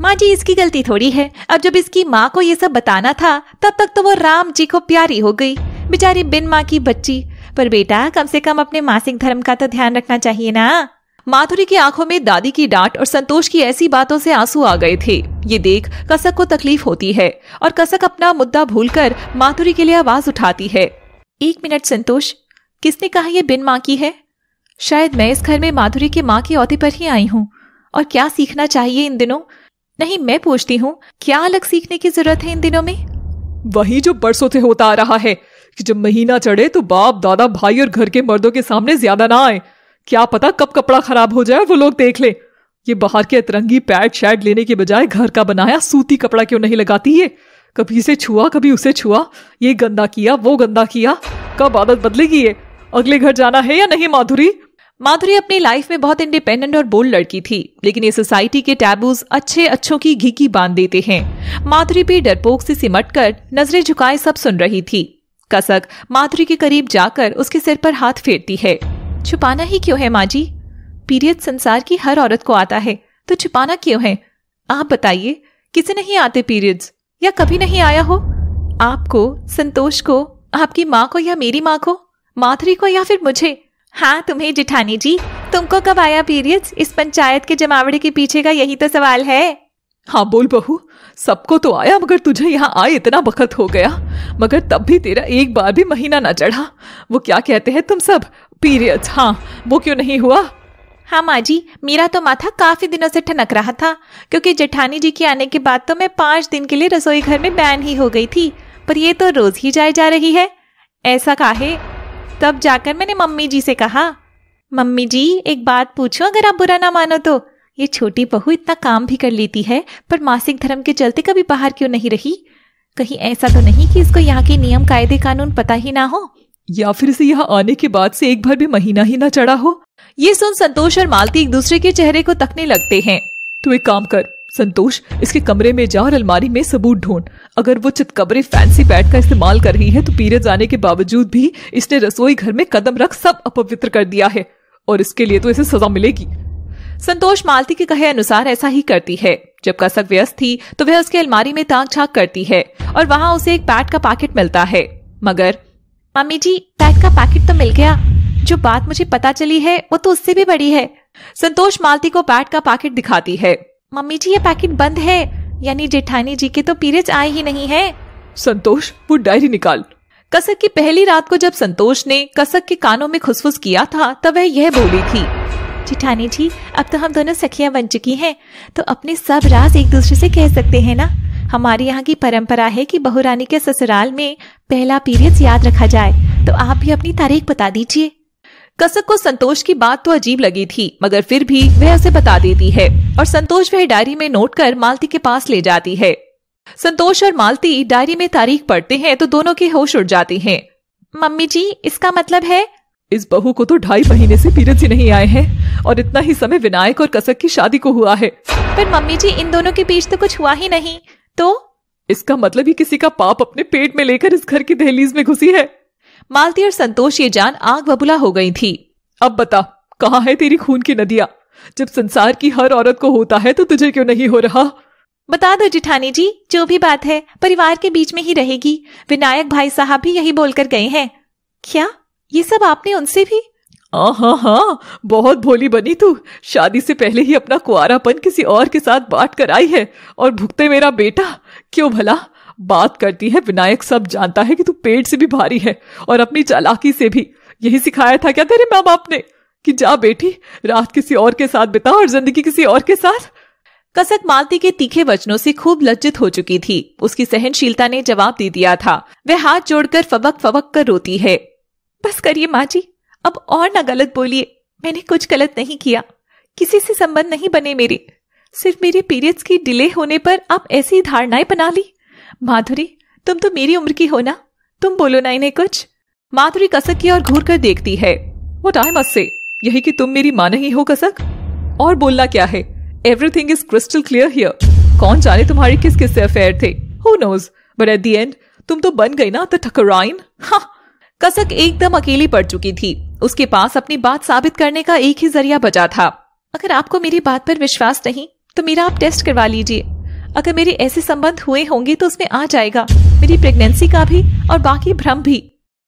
Speaker 1: माँ जी इसकी गलती थोड़ी है अब जब इसकी माँ को ये सब बताना था तब तक तो वो राम जी को प्यारी हो गई बेचारी बिन माँ की बच्ची पर बेटा कम से कम अपने मासिक धर्म का तो ध्यान रखना चाहिए ना माधुरी की आंखों में दादी की डांट और संतोष की ऐसी बातों से आंसू आ गए थे ये देख कसक को तकलीफ होती है और कसक अपना मुद्दा भूलकर माधुरी के लिए आवाज उठाती है एक मिनट संतोष किसने कहा यह बिन माँ की है शायद मैं इस घर में माधुरी के माँ के औहदे पर ही आई हूँ और क्या सीखना चाहिए इन दिनों नहीं मैं पूछती हूँ क्या अलग सीखने की जरूरत है इन दिनों में वही जो बरसों से होता आ रहा है कि जब महीना चढ़े तो बाप दादा भाई और घर के मर्दों के सामने ज्यादा ना आए क्या पता कब कपड़ा खराब हो जाए वो लोग देख ले ये बाहर के अतरंगी पैड शैड लेने के बजाय घर का बनाया सूती कपड़ा क्यों नहीं लगाती ये कभी इसे छुआ कभी उसे छुआ ये गंदा किया वो गंदा किया कब आदत बदलेगी ये अगले घर जाना है या नहीं माधुरी माधुरी अपनी लाइफ में बहुत इंडिपेंडेंट और बोल्ड लड़की थी लेकिन ये सोसाइटी के टैबूज अच्छे अच्छों की घीकी बांध देते हैं माधुरी भी डरपोक से सिमट कर नजरे झुकाए सब सुन रही थी कसक माधुरी के करीब जाकर उसके सिर पर हाथ फेरती है छुपाना ही क्यों है माँ जी पीरियड संसार की हर औरत को आता है तो छुपाना क्यों है आप बताइए किसे नहीं आते पीरियड्स या कभी नहीं आया हो आपको संतोष को आपकी माँ को या मेरी माँ को माथुरी को या फिर मुझे हाँ तुम्हें जिठानी जी तुमको कब आया पीरियड्स इस पंचायत के जमावड़े के पीछे का यही तो सवाल है हाँ बोल बहू सबको तो आया मगर तुझे यहाँ आए इतना बखत हो गया मगर तब भी तेरा एक बार भी महीना ना चढ़ा वो क्या कहते हैं तुम सब पीरियड्स हाँ वो क्यों नहीं हुआ हाँ माँ जी मेरा तो माथा काफ़ी दिनों से ठनक रहा था क्योंकि जेठानी जी के आने के बाद तो मैं पांच दिन के लिए रसोई घर में बैन ही हो गई थी पर ये तो रोज़ ही जाए जा रही है ऐसा काहे तब जाकर मैंने मम्मी जी से कहा मम्मी जी एक बात पूछो अगर आप बुरा ना मानो तो ये छोटी बहू इतना काम भी कर लेती है पर मासिक धर्म के चलते कभी बाहर क्यों नहीं रही कहीं ऐसा तो नहीं कि इसको यहाँ के नियम कायदे कानून पता ही ना हो या फिर इसे यहाँ आने के बाद से एक भर भी महीना ही ना चढ़ा हो ये सुन संतोष और मालती एक दूसरे के चेहरे को तकने लगते हैं तू तो एक काम कर संतोष इसके कमरे में जा और अलमारी में सबूत ढूंढ अगर वो चितकबरे फैंसी पैड का इस्तेमाल कर रही है तो पीरियड जाने के बावजूद भी इसने रसोई घर में कदम रख सब अपवित्र कर दिया है और इसके लिए तो इसे सजा मिलेगी संतोष मालती के कहे अनुसार ऐसा ही करती है जब कसक व्यस्त थी तो वह उसके अलमारी में तांग छाक करती है और वहां उसे एक पैड का पैकेट मिलता है मगर मम्मी जी पैट का पैकेट तो मिल गया जो बात मुझे पता चली है वो तो उससे भी बड़ी है संतोष मालती को पैट का पैकेट दिखाती है मम्मी जी ये पैकेट बंद है यानी जेठानी जी के तो पीरियड्स आए ही नहीं है संतोष वो डायरी निकाल कसक की पहली रात को जब संतोष ने कसक के कानों में खुसफुस किया था तब वह यह बोली थी जेठानी जी अब तो हम दोनों सखियां बन चुकी हैं तो अपने सब राज एक दूसरे से कह सकते हैं ना हमारे यहाँ की परंपरा है कि बहुरानी के ससुराल में पहला पीरियड्स याद रखा जाए तो आप भी अपनी तारीख बता दीजिए कसक को संतोष की बात तो अजीब लगी थी मगर फिर भी वह उसे बता देती है और संतोष वह डायरी में नोट कर मालती के पास ले जाती है संतोष और मालती डायरी में तारीख पढ़ते हैं तो दोनों के होश उड़ जाते हैं मम्मी जी इसका मतलब है इस बहू को तो ढाई महीने से पीरियड्स ही नहीं आए हैं और इतना ही समय विनायक और कसक की शादी को हुआ है पर मम्मी जी इन दोनों के बीच तो कुछ हुआ ही नहीं तो इसका मतलब ही किसी का पाप अपने पेट में लेकर इस घर की दहलीज में घुसी है मालती और संतोष ये जान आग बबुला हो गई थी अब बता कहा है तेरी खून की नदिया जब संसार की हर औरत को होता है तो तुझे क्यों नहीं हो रहा बता दो जिठानी जी जो भी बात है परिवार के बीच में ही रहेगी विनायक भाई साहब भी यही बोलकर गए हैं क्या ये सब आपने उनसे भी हाँ हाँ हाँ बहुत भोली बनी तू शादी से पहले ही अपना कुआरापन किसी और के साथ बांट कर आई है और भुगते मेरा बेटा क्यों भला बात करती है विनायक सब जानता है कि तू पेट से भी भारी है और अपनी चालाकी से भी यही सिखाया था क्या तेरे माँ बाप ने कि जा बेटी रात किसी और के साथ बिता और जिंदगी किसी और के साथ कसक मालती के तीखे वचनों से खूब लज्जित हो चुकी थी उसकी सहनशीलता ने जवाब दे दिया था वह हाथ जोड़कर फबक फबक कर रोती है बस करिए माँ जी अब और ना गलत बोलिए मैंने कुछ गलत नहीं किया किसी से संबंध नहीं बने मेरे सिर्फ मेरे पीरियड्स की डिले होने पर आप ऐसी धारणाएं बना ली माधुरी तुम तो मेरी उम्र की हो ना तुम बोलो ना इन्हें कुछ माधुरी कसक की ओर घूर कर देखती है वो टाइम से यही कि तुम मेरी माँ नहीं हो कसक और बोलना क्या है everything is crystal clear here कौन जाने तुम्हारी किस किस से अफेयर थे who knows but at the end तुम तो बन गई ना द तो ठकराइन हाँ कसक एकदम अकेली पड़ चुकी थी उसके पास अपनी बात साबित करने का एक ही जरिया बचा था अगर आपको मेरी बात पर विश्वास नहीं तो मेरा आप टेस्ट करवा लीजिए अगर मेरे ऐसे संबंध हुए होंगे तो उसमें आ जाएगा मेरी प्रेगनेंसी का भी और बाकी भ्रम भी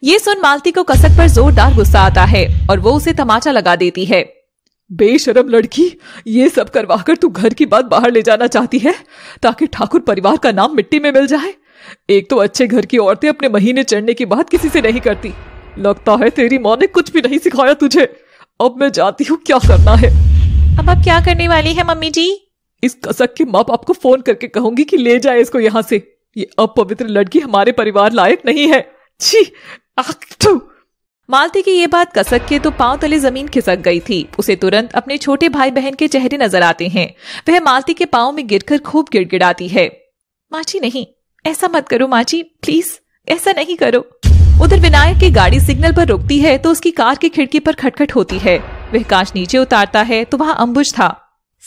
Speaker 1: ये सुन मालती को कसक पर जोरदार गुस्सा आता है और वो उसे तमाचा लगा देती है बेशरम लड़की ये सब करवाकर तू घर की बात बाहर ले जाना चाहती है ताकि ठाकुर परिवार का नाम मिट्टी में मिल जाए एक तो अच्छे घर की औरतें अपने महीने चढ़ने की बात किसी से नहीं करती लगता है तेरी माँ ने कुछ भी नहीं सिखाया तुझे अब मैं जाती हूँ क्या करना है अब आप क्या करने वाली है मम्मी जी इस कसक के माँ बाप को फोन करके कहूंगी कि ले जाए इसको यहाँ से ये अपवित्र लड़की हमारे परिवार लायक नहीं है छी मालती की ये बात कसक के तो पांव तले जमीन खिसक गई थी उसे तुरंत अपने छोटे भाई बहन के चेहरे नजर आते हैं वह मालती के पांव में गिरकर खूब गिड़गिड़ाती है माची नहीं ऐसा मत करो माची प्लीज ऐसा नहीं करो उधर विनायक की गाड़ी सिग्नल पर रुकती है तो उसकी कार की खिड़की पर खटखट होती है वह कांच नीचे उतारता है तो वहाँ अम्बुज था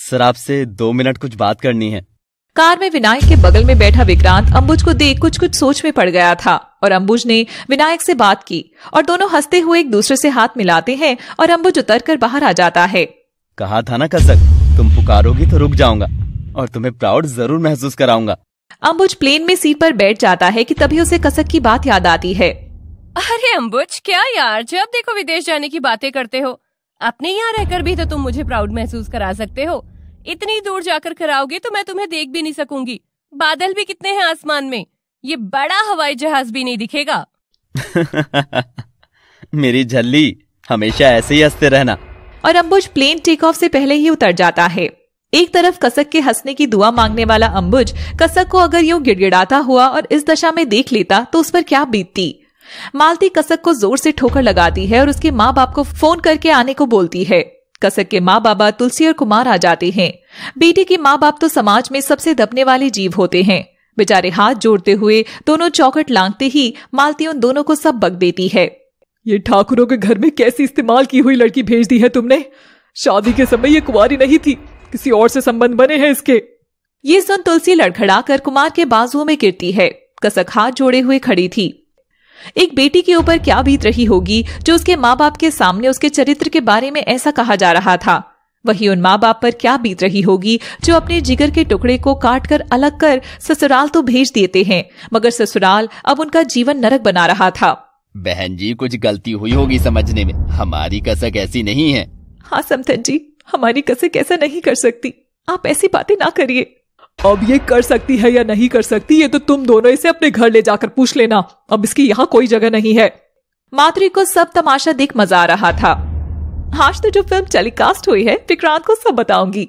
Speaker 2: सर आपसे दो मिनट कुछ बात करनी है
Speaker 1: कार में विनायक के बगल में बैठा विक्रांत अम्बुज को देख कुछ कुछ सोच में पड़ गया था और अम्बुज ने विनायक से बात की और दोनों हंसते हुए एक दूसरे से हाथ मिलाते हैं और अम्बुज उतर कर बाहर आ जाता है
Speaker 2: कहा था ना कसक तुम पुकारोगी तो रुक जाऊंगा और
Speaker 1: तुम्हें प्राउड जरूर महसूस कराऊंगा अम्बुज प्लेन में सीट पर बैठ जाता है कि तभी उसे कसक की बात याद आती है अरे अम्बुज क्या यार जब देखो विदेश जाने की बातें करते हो अपने यहाँ रहकर भी तो तुम मुझे प्राउड महसूस करा सकते हो इतनी दूर जाकर कराओगे तो मैं तुम्हें देख भी नहीं सकूंगी बादल भी कितने हैं आसमान में ये बड़ा हवाई जहाज भी नहीं दिखेगा
Speaker 2: मेरी झल्ली हमेशा ऐसे ही हंसते रहना
Speaker 1: और अम्बुज प्लेन टेक ऑफ से पहले ही उतर जाता है एक तरफ कसक के हंसने की दुआ मांगने वाला अंबुज कसक को अगर यूं गिड़गिड़ाता हुआ और इस दशा में देख लेता तो उस पर क्या बीतती मालती कसक को जोर से ठोकर लगाती है और उसके माँ बाप को फोन करके आने को बोलती है कसक के माँ बाबा तुलसी और कुमार आ जाते हैं बेटी के माँ बाप तो समाज में सबसे दबने वाले जीव होते हैं बेचारे हाथ जोड़ते हुए दोनों चौकट लांगते ही मालती उन दोनों को सब बग देती है ये ठाकुरों के घर में कैसी इस्तेमाल की हुई लड़की भेज दी है तुमने शादी के समय ये कुंवारी नहीं थी किसी और से संबंध बने हैं इसके ये सुन तुलसी लड़खड़ा कर कुमार के बाजुओं में गिरती है कसक हाथ जोड़े हुए खड़ी थी एक बेटी के ऊपर क्या बीत रही होगी जो उसके माँ बाप के सामने उसके चरित्र के बारे में ऐसा कहा जा रहा था वही उन माँ बाप पर क्या बीत रही होगी जो अपने जिगर के टुकड़े को काट कर अलग कर ससुराल तो भेज देते हैं मगर ससुराल अब उनका जीवन नरक बना रहा था
Speaker 2: बहन जी कुछ गलती हुई होगी समझने में हमारी कसक ऐसी नहीं है
Speaker 1: हाँ समथन जी हमारी कसे कैसे नहीं कर सकती आप ऐसी बातें ना करिए अब ये कर सकती है या नहीं कर सकती ये तो तुम दोनों इसे अपने घर ले जाकर पूछ लेना अब इसकी यहाँ कोई जगह नहीं है माधुरी को सब तमाशा देख मजा आ रहा था आज तो जो फिल्म टेलीकास्ट हुई है विक्रांत को सब बताऊंगी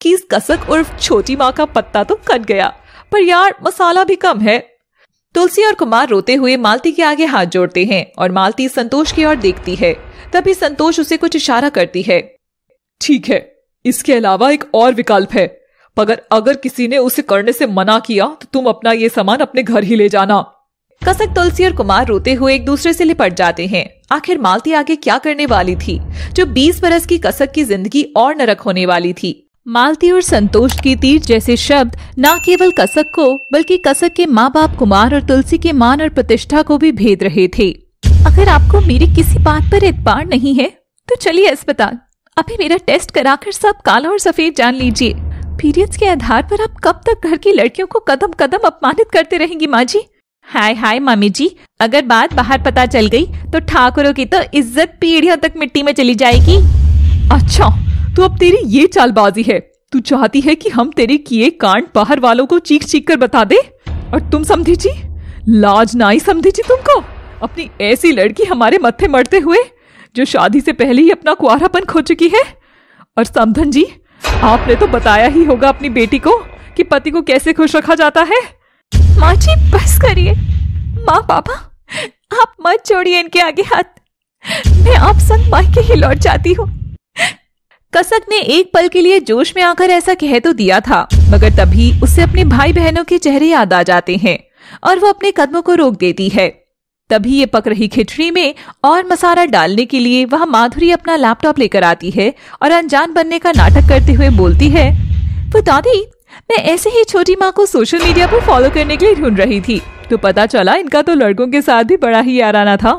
Speaker 1: कि इस कसक उर्फ छोटी माँ का पत्ता तो कट गया पर यार मसाला भी कम है तुलसी और कुमार रोते हुए मालती के आगे हाथ जोड़ते हैं और मालती संतोष की ओर देखती है तभी संतोष उसे कुछ इशारा करती है ठीक है इसके अलावा एक और विकल्प है पगर अगर किसी ने उसे करने से मना किया तो तुम अपना ये सामान अपने घर ही ले जाना कसक तुलसी और कुमार रोते हुए एक दूसरे से लिपट जाते हैं आखिर मालती आगे क्या करने वाली थी जो 20 बरस की कसक की जिंदगी और नरक होने वाली थी मालती और संतोष की तीर जैसे शब्द न केवल कसक को बल्कि कसक के माँ बाप कुमार और तुलसी के मान और प्रतिष्ठा को भी भेद रहे थे अगर आपको मेरी किसी बात पर एतबार नहीं है तो चलिए अस्पताल अभी मेरा टेस्ट कराकर सब काला और सफेद जान लीजिए पीरियड्स के आधार पर आप कब तक घर की लड़कियों को कदम कदम अपमानित करते रहेंगी माँ जी हाय हाय मामी जी अगर बात बाहर पता चल गई तो ठाकुरों की तो इज्जत पीढ़ियों तक मिट्टी में चली जाएगी अच्छा तो अब तेरी ये चालबाजी है तू चाहती है कि हम तेरे किए कांड बाहर वालों को चीख चीख कर बता दे और तुम समझी जी लाज ना ही समझी जी तुमको अपनी ऐसी लड़की हमारे मत्थे मरते हुए जो शादी से पहले ही अपना कुआरापन खो चुकी है और समधन जी आपने तो बताया ही होगा अपनी बेटी को कि पति को कैसे खुश रखा जाता है माँ जी बस करिए माँ पापा आप मत छोड़िए इनके आगे हाथ मैं आप संग मायके ही लौट जाती हूँ कसक ने एक पल के लिए जोश में आकर ऐसा कह तो दिया था मगर तभी उसे अपने भाई बहनों के चेहरे याद आ जाते हैं और वो अपने कदमों को रोक देती है तभी ये पक रही खिचड़ी में और मसाला डालने के लिए वह माधुरी अपना लैपटॉप लेकर आती है और अनजान बनने का नाटक करते हुए बोलती है वो दादी मैं ऐसे ही छोटी माँ को सोशल मीडिया पर फॉलो करने के लिए ढूंढ रही थी तो पता चला इनका तो लड़कों के साथ भी बड़ा ही याराना था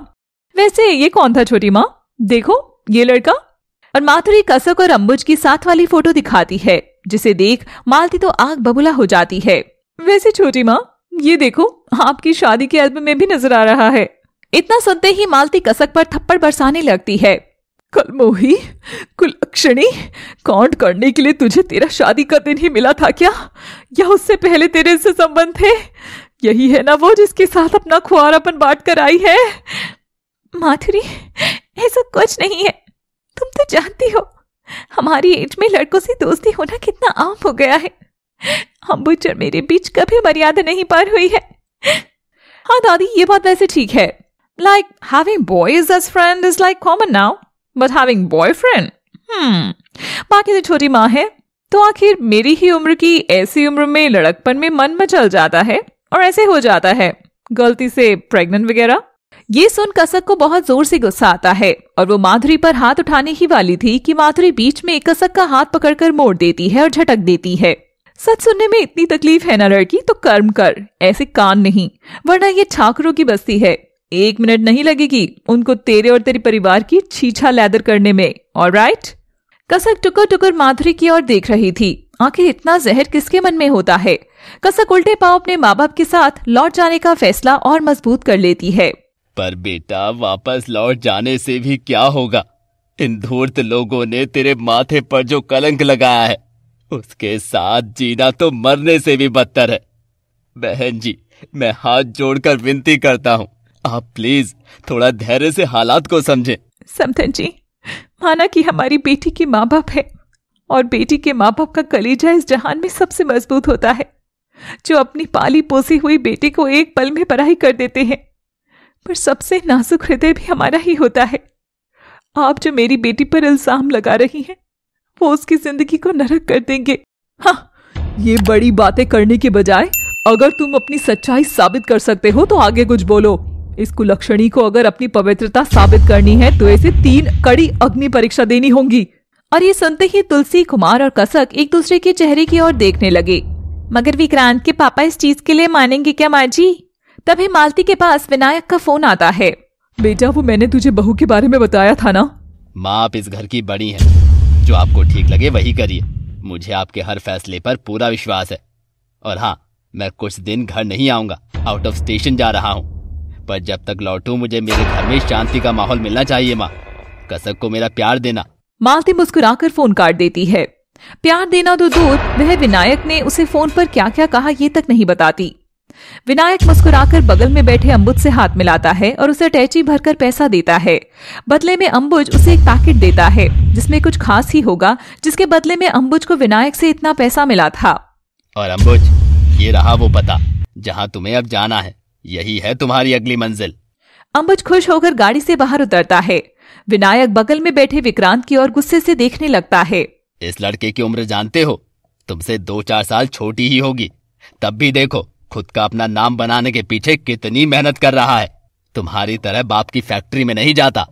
Speaker 1: वैसे ये कौन था छोटी माँ देखो ये लड़का और माथुरी कसक और अम्बुज की साथ वाली फोटो दिखाती है जिसे देख मालती तो आग बबूला हो जाती है वैसे छोटी माँ ये देखो आपकी शादी के एल्बम में भी नजर आ रहा है इतना सुनते ही मालती कसक पर थप्पड़ बरसाने लगती है कलमोही कुलक्षणी काउंट करने के लिए तुझे तेरा शादी का दिन ही मिला था क्या या उससे पहले तेरे से संबंध थे यही है ना वो जिसके साथ अपना खुआरापन बांट कर आई है माथुरी ऐसा कुछ नहीं है तुम तो जानती हो हमारी एज में लड़कों से दोस्ती होना कितना आम हो गया है अम्बुज हाँ, और मेरे बीच कभी मर्यादा नहीं पार हुई है हाँ दादी ये बात वैसे ठीक है like having boys as friend is like common now but having boyfriend बाकी जो छोटी माँ है तो आखिर मेरी ही उम्र की ऐसी उम्र में लड़कपन में मन मचल जाता है और ऐसे हो जाता है गलती से प्रेग्नेंट वगैरह ये सुन कसक को बहुत जोर से गुस्सा आता है और वो माधुरी पर हाथ उठाने ही वाली थी कि माधुरी बीच में कसक का हाथ पकड़कर मोड़ देती है और झटक देती है सच सुनने में इतनी तकलीफ है ना लड़की तो कर्म कर ऐसे कान नहीं वरना ये ठाकरों की बस्ती है एक मिनट नहीं लगेगी उनको तेरे और तेरे परिवार की छीछा लैदर करने में और राइट कसक टुकर टुकर माधुरी की ओर देख रही थी आखिर इतना जहर किसके मन में होता है कसक उल्टे पाव अपने माँ बाप के साथ लौट जाने का फैसला और मजबूत कर लेती है
Speaker 2: पर बेटा वापस लौट जाने से भी क्या होगा इन धूर्त लोगों ने तेरे माथे पर जो कलंक लगाया है उसके साथ जीना तो मरने से भी बदतर है बहन जी मैं हाथ जोड़कर विनती करता हूँ आप प्लीज थोड़ा धैर्य से हालात को समझें
Speaker 1: समथन जी माना कि हमारी बेटी के माँ बाप है और बेटी के माँ बाप का कलेजा इस जहान में सबसे मजबूत होता है जो अपनी पाली पोसी हुई बेटी को एक पल में पराही कर देते हैं पर सबसे नाजुक हृदय भी हमारा ही होता है आप जो मेरी बेटी पर इल्जाम लगा रही हैं वो उसकी जिंदगी को नरक कर देंगे हाँ ये बड़ी बातें करने के बजाय अगर तुम अपनी सच्चाई साबित कर सकते हो तो आगे कुछ बोलो इस कुलक्षणी को अगर अपनी पवित्रता साबित करनी है तो इसे तीन कड़ी अग्नि परीक्षा देनी होगी और ये सुनते ही तुलसी कुमार और कसक एक दूसरे के चेहरे की ओर देखने लगे मगर विक्रांत के पापा इस चीज के लिए मानेंगे क्या माँ जी तभी मालती के पास विनायक का फोन आता है बेटा वो मैंने तुझे बहू के बारे में बताया था ना
Speaker 2: माँ आप इस घर की बड़ी है जो आपको ठीक लगे वही करिए मुझे आपके हर फैसले पर पूरा विश्वास है और हाँ मैं कुछ दिन घर नहीं आऊंगा आउट ऑफ स्टेशन जा रहा हूँ पर जब तक लौटू मुझे मेरे घर में शांति का माहौल मिलना चाहिए माँ कसक को मेरा प्यार देना
Speaker 1: मालती मुस्कुराकर फोन काट देती है प्यार देना तो दूर वह विनायक ने उसे फोन पर क्या क्या कहा ये तक नहीं बताती विनायक मुस्कुराकर बगल में बैठे अंबुज से हाथ मिलाता है और उसे टैची भरकर पैसा देता है बदले में अंबुज उसे एक पैकेट देता है जिसमें कुछ खास ही होगा जिसके बदले में अंबुज को विनायक से इतना पैसा मिला था
Speaker 2: और अंबुज ये रहा वो पता जहाँ तुम्हें अब जाना है यही है तुम्हारी अगली मंजिल
Speaker 1: अंबुज खुश होकर गाड़ी से बाहर उतरता है विनायक बगल में बैठे विक्रांत की ओर गुस्से से देखने लगता है
Speaker 2: इस लड़के की उम्र जानते हो तुमसे दो चार साल छोटी ही होगी तब भी देखो खुद का अपना नाम बनाने के पीछे कितनी मेहनत कर रहा है तुम्हारी तरह बाप की फैक्ट्री में नहीं जाता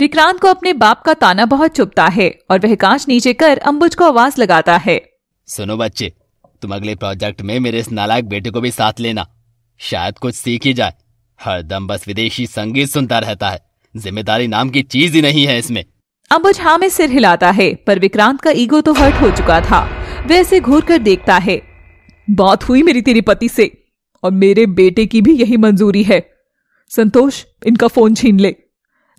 Speaker 1: विक्रांत को अपने बाप का ताना बहुत चुपता है और वह कांच नीचे कर अम्बुज को आवाज लगाता है सुनो बच्चे
Speaker 2: तुम अगले प्रोजेक्ट में मेरे इस नालायक बेटे को भी साथ लेना शायद कुछ सीख ही जाए हर दम बस विदेशी संगीत सुनता रहता है जिम्मेदारी नाम की चीज ही नहीं है इसमें
Speaker 1: अम्बुज हाँ में सिर हिलाता है पर विक्रांत का ईगो तो हर्ट हो चुका था वह ऐसे घूर कर देखता है बात हुई मेरी तेरे पति से और मेरे बेटे की भी यही मंजूरी है संतोष इनका फोन छीन ले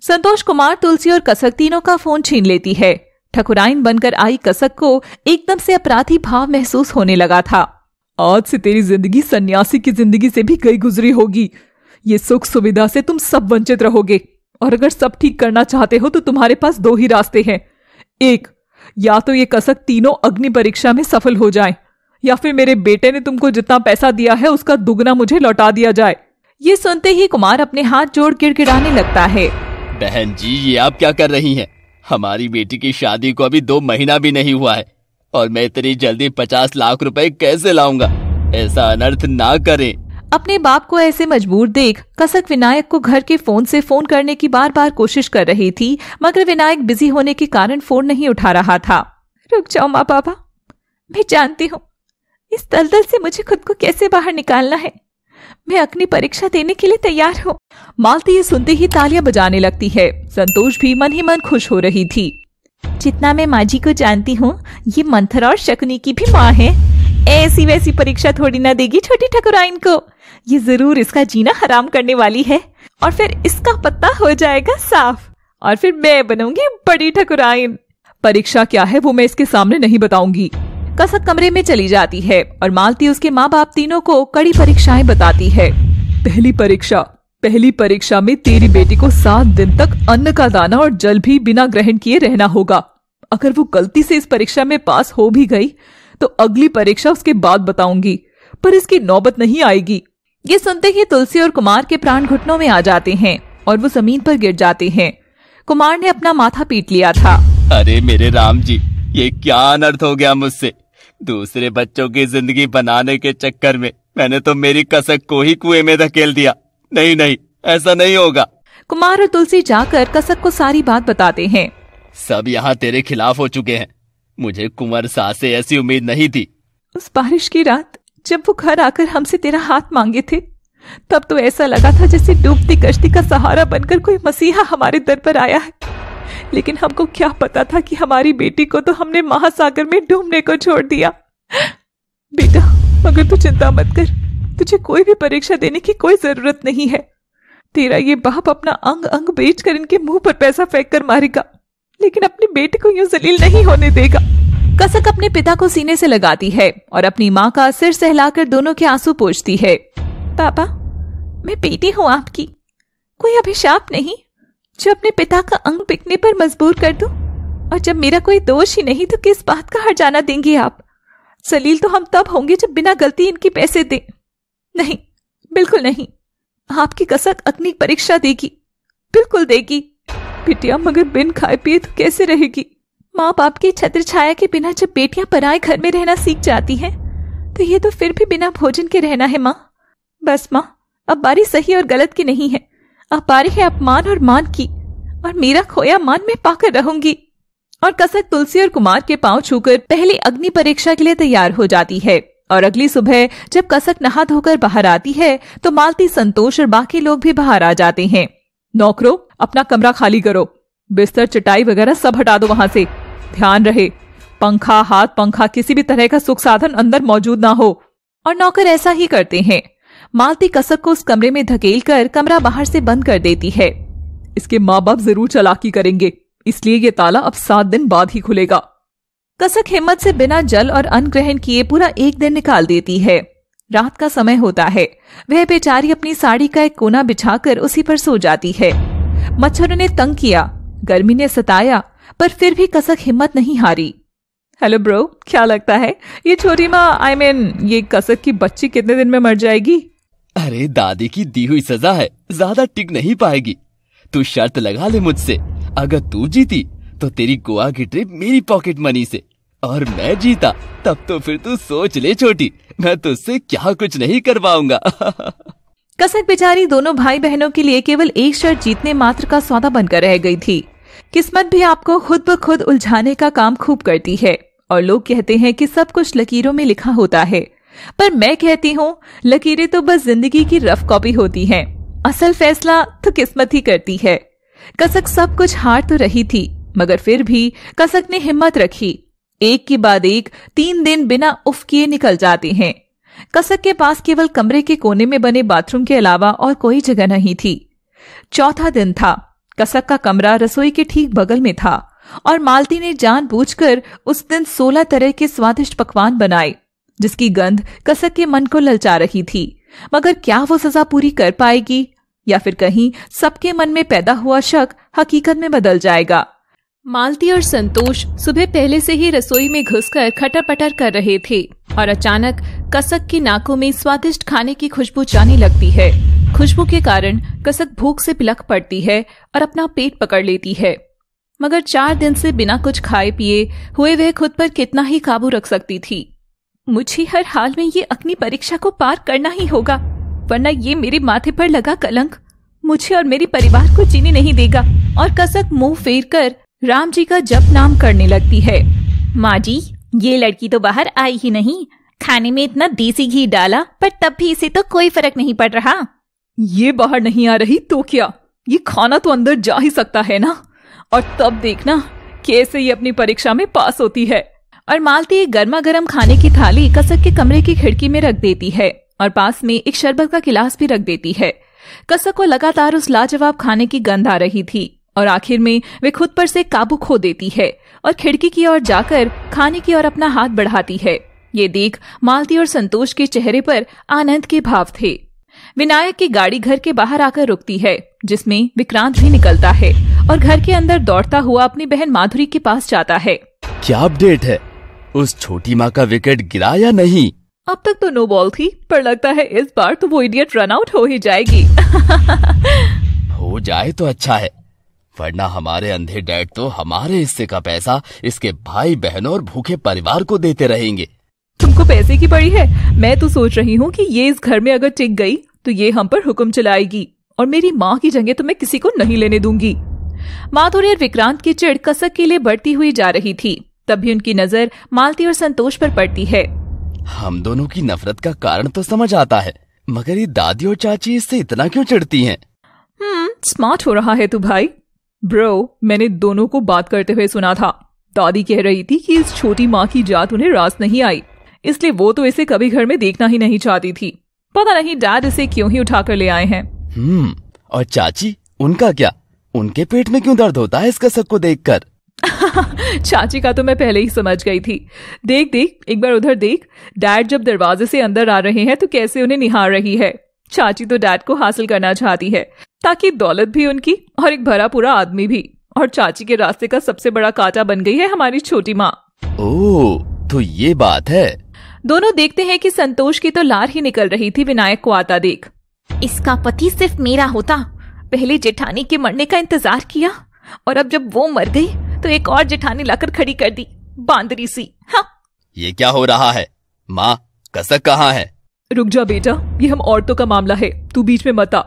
Speaker 1: संतोष कुमार तुलसी और कसक तीनों का फोन छीन लेती है ठकुराइन बनकर आई कसक को एकदम से अपराधी भाव महसूस होने लगा था आज से तेरी जिंदगी सन्यासी की जिंदगी से भी गई गुजरी होगी ये सुख सुविधा से तुम सब वंचित रहोगे और अगर सब ठीक करना चाहते हो तो तुम्हारे पास दो ही रास्ते हैं एक या तो ये कसक तीनों अग्नि परीक्षा में सफल हो जाए या फिर मेरे बेटे ने तुमको जितना पैसा दिया है उसका दुगना मुझे लौटा दिया जाए ये सुनते ही कुमार अपने हाथ जोड़ गिड़गिड़ाने लगता है
Speaker 2: बहन जी ये आप क्या कर रही हैं? हमारी बेटी की शादी को अभी दो महीना भी नहीं हुआ है और मैं इतनी जल्दी पचास लाख रुपए कैसे लाऊंगा ऐसा अनर्थ ना करें
Speaker 1: अपने बाप को ऐसे मजबूर देख कसक विनायक को घर के फोन से फोन करने की बार बार कोशिश कर रही थी मगर विनायक बिजी होने के कारण फोन नहीं उठा रहा था रुक जाओ माँ बाबा मैं जानती हूँ इस दलदल से मुझे खुद को कैसे बाहर निकालना है मैं अपनी परीक्षा देने के लिए तैयार हूँ मालती ये सुनते ही तालियां बजाने लगती है संतोष भी मन ही मन खुश हो रही थी जितना मैं माजी को जानती हूँ ये मंथर और शकुनी की भी माँ है ऐसी वैसी परीक्षा थोड़ी ना देगी छोटी ठकुराइन को ये जरूर इसका जीना हराम करने वाली है और फिर इसका पत्ता हो जाएगा साफ और फिर मैं बनूंगी बड़ी ठकुराइन परीक्षा क्या है वो मैं इसके सामने नहीं बताऊंगी कसक कमरे में चली जाती है और मालती उसके माँ बाप तीनों को कड़ी परीक्षाएं बताती है पहली परीक्षा पहली परीक्षा में तेरी बेटी को सात दिन तक अन्न का दाना और जल भी बिना ग्रहण किए रहना होगा अगर वो गलती से इस परीक्षा में पास हो भी गई तो अगली परीक्षा उसके बाद बताऊंगी पर इसकी नौबत नहीं आएगी ये सुनते ही तुलसी और कुमार के प्राण घुटनों में आ जाते हैं और वो जमीन पर गिर जाते हैं कुमार ने अपना माथा पीट लिया था
Speaker 2: अरे मेरे राम जी ये क्या अनर्थ हो गया मुझसे दूसरे बच्चों की जिंदगी बनाने के चक्कर में मैंने तो मेरी कसक को ही कुएं में धकेल दिया नहीं नहीं ऐसा नहीं होगा
Speaker 1: कुमार और तुलसी जाकर कसक को सारी बात बताते हैं
Speaker 2: सब यहाँ तेरे खिलाफ हो चुके हैं मुझे कुंवर सा से ऐसी उम्मीद नहीं थी
Speaker 1: उस बारिश की रात जब वो घर आकर हमसे तेरा हाथ मांगे थे तब तो ऐसा लगा था जैसे डूबती कश्ती का सहारा बनकर कोई मसीहा हमारे दर पर आया है लेकिन हमको क्या पता था कि हमारी बेटी को तो हमने महासागर में डूबने को छोड़ दिया बेटा मगर तू चिंता मत कर तुझे कोई भी परीक्षा देने की कोई जरूरत नहीं है तेरा ये बाप अपना अंग अंग बेच कर इनके मुंह पर पैसा फेंक कर मारेगा लेकिन अपने बेटे को यूं जलील नहीं होने देगा कसक अपने पिता को सीने से लगाती है और अपनी माँ का सिर सहलाकर दोनों के आंसू पोछती है पापा मैं बेटी हूँ आपकी कोई अभिशाप नहीं जो अपने पिता का अंग बिकने पर मजबूर कर दूं? और जब मेरा कोई दोष ही नहीं तो किस बात का हर जाना देंगे आप सलील तो हम तब होंगे जब बिना गलती इनकी पैसे दें नहीं बिल्कुल नहीं आपकी कसक अग्नि परीक्षा देगी बिल्कुल देगी बेटिया मगर बिन खाए पिए तो कैसे रहेगी माँ बाप की छत्र छाया के बिना जब बेटियां पराए घर में रहना सीख जाती हैं तो ये तो फिर भी बिना भोजन के रहना है माँ बस माँ अब बारी सही और गलत की नहीं है अपारी है अपमान और मान की और मेरा खोया मान में पाकर रहूंगी और कसक तुलसी और कुमार के पांव छूकर पहली अग्नि परीक्षा के लिए तैयार हो जाती है और अगली सुबह जब कसक नहा धोकर बाहर आती है तो मालती संतोष और बाकी लोग भी बाहर आ जाते हैं नौकरो अपना कमरा खाली करो बिस्तर चटाई वगैरह सब हटा दो वहाँ से ध्यान रहे पंखा हाथ पंखा किसी भी तरह का सुख साधन अंदर मौजूद ना हो और नौकर ऐसा ही करते हैं मालती कसक को उस कमरे में धकेल कर कमरा बाहर से बंद कर देती है इसके माँ बाप जरूर चलाकी करेंगे इसलिए ये ताला अब सात दिन बाद ही खुलेगा कसक हिम्मत से बिना जल और अन्न ग्रहण किए पूरा एक दिन निकाल देती है रात का समय होता है वह बेचारी अपनी साड़ी का एक कोना बिछाकर उसी पर सो जाती है मच्छरों ने तंग किया गर्मी ने सताया पर फिर भी कसक हिम्मत नहीं हारी हेलो ब्रो क्या लगता है ये छोरी माँ आई I मीन mean, ये कसक की बच्ची कितने दिन में मर जाएगी
Speaker 2: अरे दादी की दी हुई सजा है ज्यादा टिक नहीं पाएगी तू शर्त लगा ले मुझसे अगर तू जीती तो तेरी गोवा की ट्रिप मेरी पॉकेट मनी से और मैं जीता तब तो फिर तू सोच ले छोटी मैं तुझसे क्या कुछ नहीं करवाऊंगा
Speaker 1: कसक बेचारी दोनों भाई बहनों के लिए केवल एक शर्त जीतने मात्र का सौदा बनकर रह गई थी किस्मत भी आपको खुद ब खुद उलझाने का काम खूब करती है और लोग कहते हैं कि सब कुछ लकीरों में लिखा होता है पर मैं कहती हूँ लकीरें तो बस जिंदगी की रफ कॉपी होती हैं असल फैसला तो किस्मत ही करती है कसक सब कुछ हार तो रही थी मगर फिर भी कसक ने हिम्मत रखी एक के बाद एक तीन दिन बिना उफ किए निकल जाते हैं कसक के पास केवल कमरे के कोने में बने बाथरूम के अलावा और कोई जगह नहीं थी चौथा दिन था कसक का कमरा रसोई के ठीक बगल में था और मालती ने जानबूझकर उस दिन सोलह तरह के स्वादिष्ट पकवान बनाए जिसकी गंध कसक के मन को ललचा रही थी मगर क्या वो सजा पूरी कर पाएगी या फिर कहीं सबके मन में पैदा हुआ शक हकीकत में बदल जाएगा मालती और संतोष सुबह पहले से ही रसोई में घुसकर खटर पटर कर रहे थे और अचानक कसक की नाकों में स्वादिष्ट खाने की खुशबू जाने लगती है खुशबू के कारण कसक भूख से पिलक पड़ती है और अपना पेट पकड़ लेती है मगर चार दिन से बिना कुछ खाए पिए हुए वह खुद पर कितना ही काबू रख सकती थी मुझे हर हाल में ये अग्नि परीक्षा को पार करना ही होगा वरना ये मेरे माथे पर लगा कलंक मुझे और मेरे परिवार को जीने नहीं देगा और कसक मुंह फेर कर राम जी का जप नाम करने लगती है माँ जी ये लड़की तो बाहर आई ही नहीं खाने में इतना देसी घी डाला पर तब भी इसे तो कोई फर्क नहीं पड़ रहा ये बाहर नहीं आ रही तो क्या ये खाना तो अंदर जा ही सकता है ना और तब देखना कैसे ये अपनी परीक्षा में पास होती है और मालती गर्मा गर्म खाने की थाली कसक के कमरे की खिड़की में रख देती है और पास में एक शरबत का गिलास भी रख देती है कसक को लगातार उस लाजवाब खाने की गंध आ रही थी और आखिर में वे खुद पर से काबू खो देती है और खिड़की की ओर जाकर खाने की ओर अपना हाथ बढ़ाती है ये देख मालती और संतोष के चेहरे पर आनंद के भाव थे विनायक की गाड़ी घर के बाहर आकर रुकती है जिसमें विक्रांत भी निकलता है और घर के अंदर दौड़ता हुआ अपनी बहन माधुरी के पास जाता है
Speaker 2: क्या अपडेट है उस छोटी माँ का विकेट गिरा या नहीं
Speaker 1: अब तक तो नो बॉल थी पर लगता है इस बार तो वो इडियट रन आउट हो ही जाएगी
Speaker 2: हो जाए तो अच्छा है वरना हमारे अंधे डैड तो हमारे हिस्से का पैसा इसके भाई बहनों और भूखे परिवार को देते रहेंगे
Speaker 1: तुमको पैसे की पड़ी है मैं तो सोच रही हूँ कि ये इस घर में अगर टिक गई तो ये हम पर हुक्म चलाएगी और मेरी माँ की जगह तो मैं किसी को नहीं लेने दूंगी माधुरी और विक्रांत की चिड़ कसक के लिए बढ़ती हुई जा रही थी तभी उनकी नजर मालती और संतोष पर पड़ती है
Speaker 2: हम दोनों की नफरत का कारण तो समझ आता है मगर ये दादी और चाची इससे इतना क्यों चढ़ती हैं?
Speaker 1: हम्म स्मार्ट हो रहा है तू भाई ब्रो मैंने दोनों को बात करते हुए सुना था दादी कह रही थी कि इस छोटी माँ की जात उन्हें रास नहीं आई इसलिए वो तो इसे कभी घर में देखना ही नहीं चाहती थी पता नहीं डैड इसे क्यों ही उठा कर ले आए हैं
Speaker 2: हम्म और चाची उनका क्या उनके पेट में क्यों दर्द होता है इस कसक को देखकर
Speaker 1: चाची का तो मैं पहले ही समझ गई थी देख देख एक बार उधर देख डैड जब दरवाजे से अंदर आ रहे हैं तो कैसे उन्हें निहार रही है चाची तो डैड को हासिल करना चाहती है ताकि दौलत भी उनकी और एक भरा पूरा आदमी भी और चाची के रास्ते का सबसे बड़ा कांटा बन गई है हमारी छोटी माँ
Speaker 2: ओ तो ये बात है
Speaker 1: दोनों देखते हैं कि संतोष की तो लार ही निकल रही थी विनायक को आता देख इसका पति सिर्फ मेरा होता पहले जेठानी के मरने का इंतजार किया और अब जब वो मर गई तो एक और जेठानी लाकर खड़ी कर दी बांदरी सी हाँ
Speaker 2: ये क्या हो रहा है माँ कसक कहाँ है
Speaker 1: रुक जा बेटा ये हम औरतों का मामला है तू बीच में मता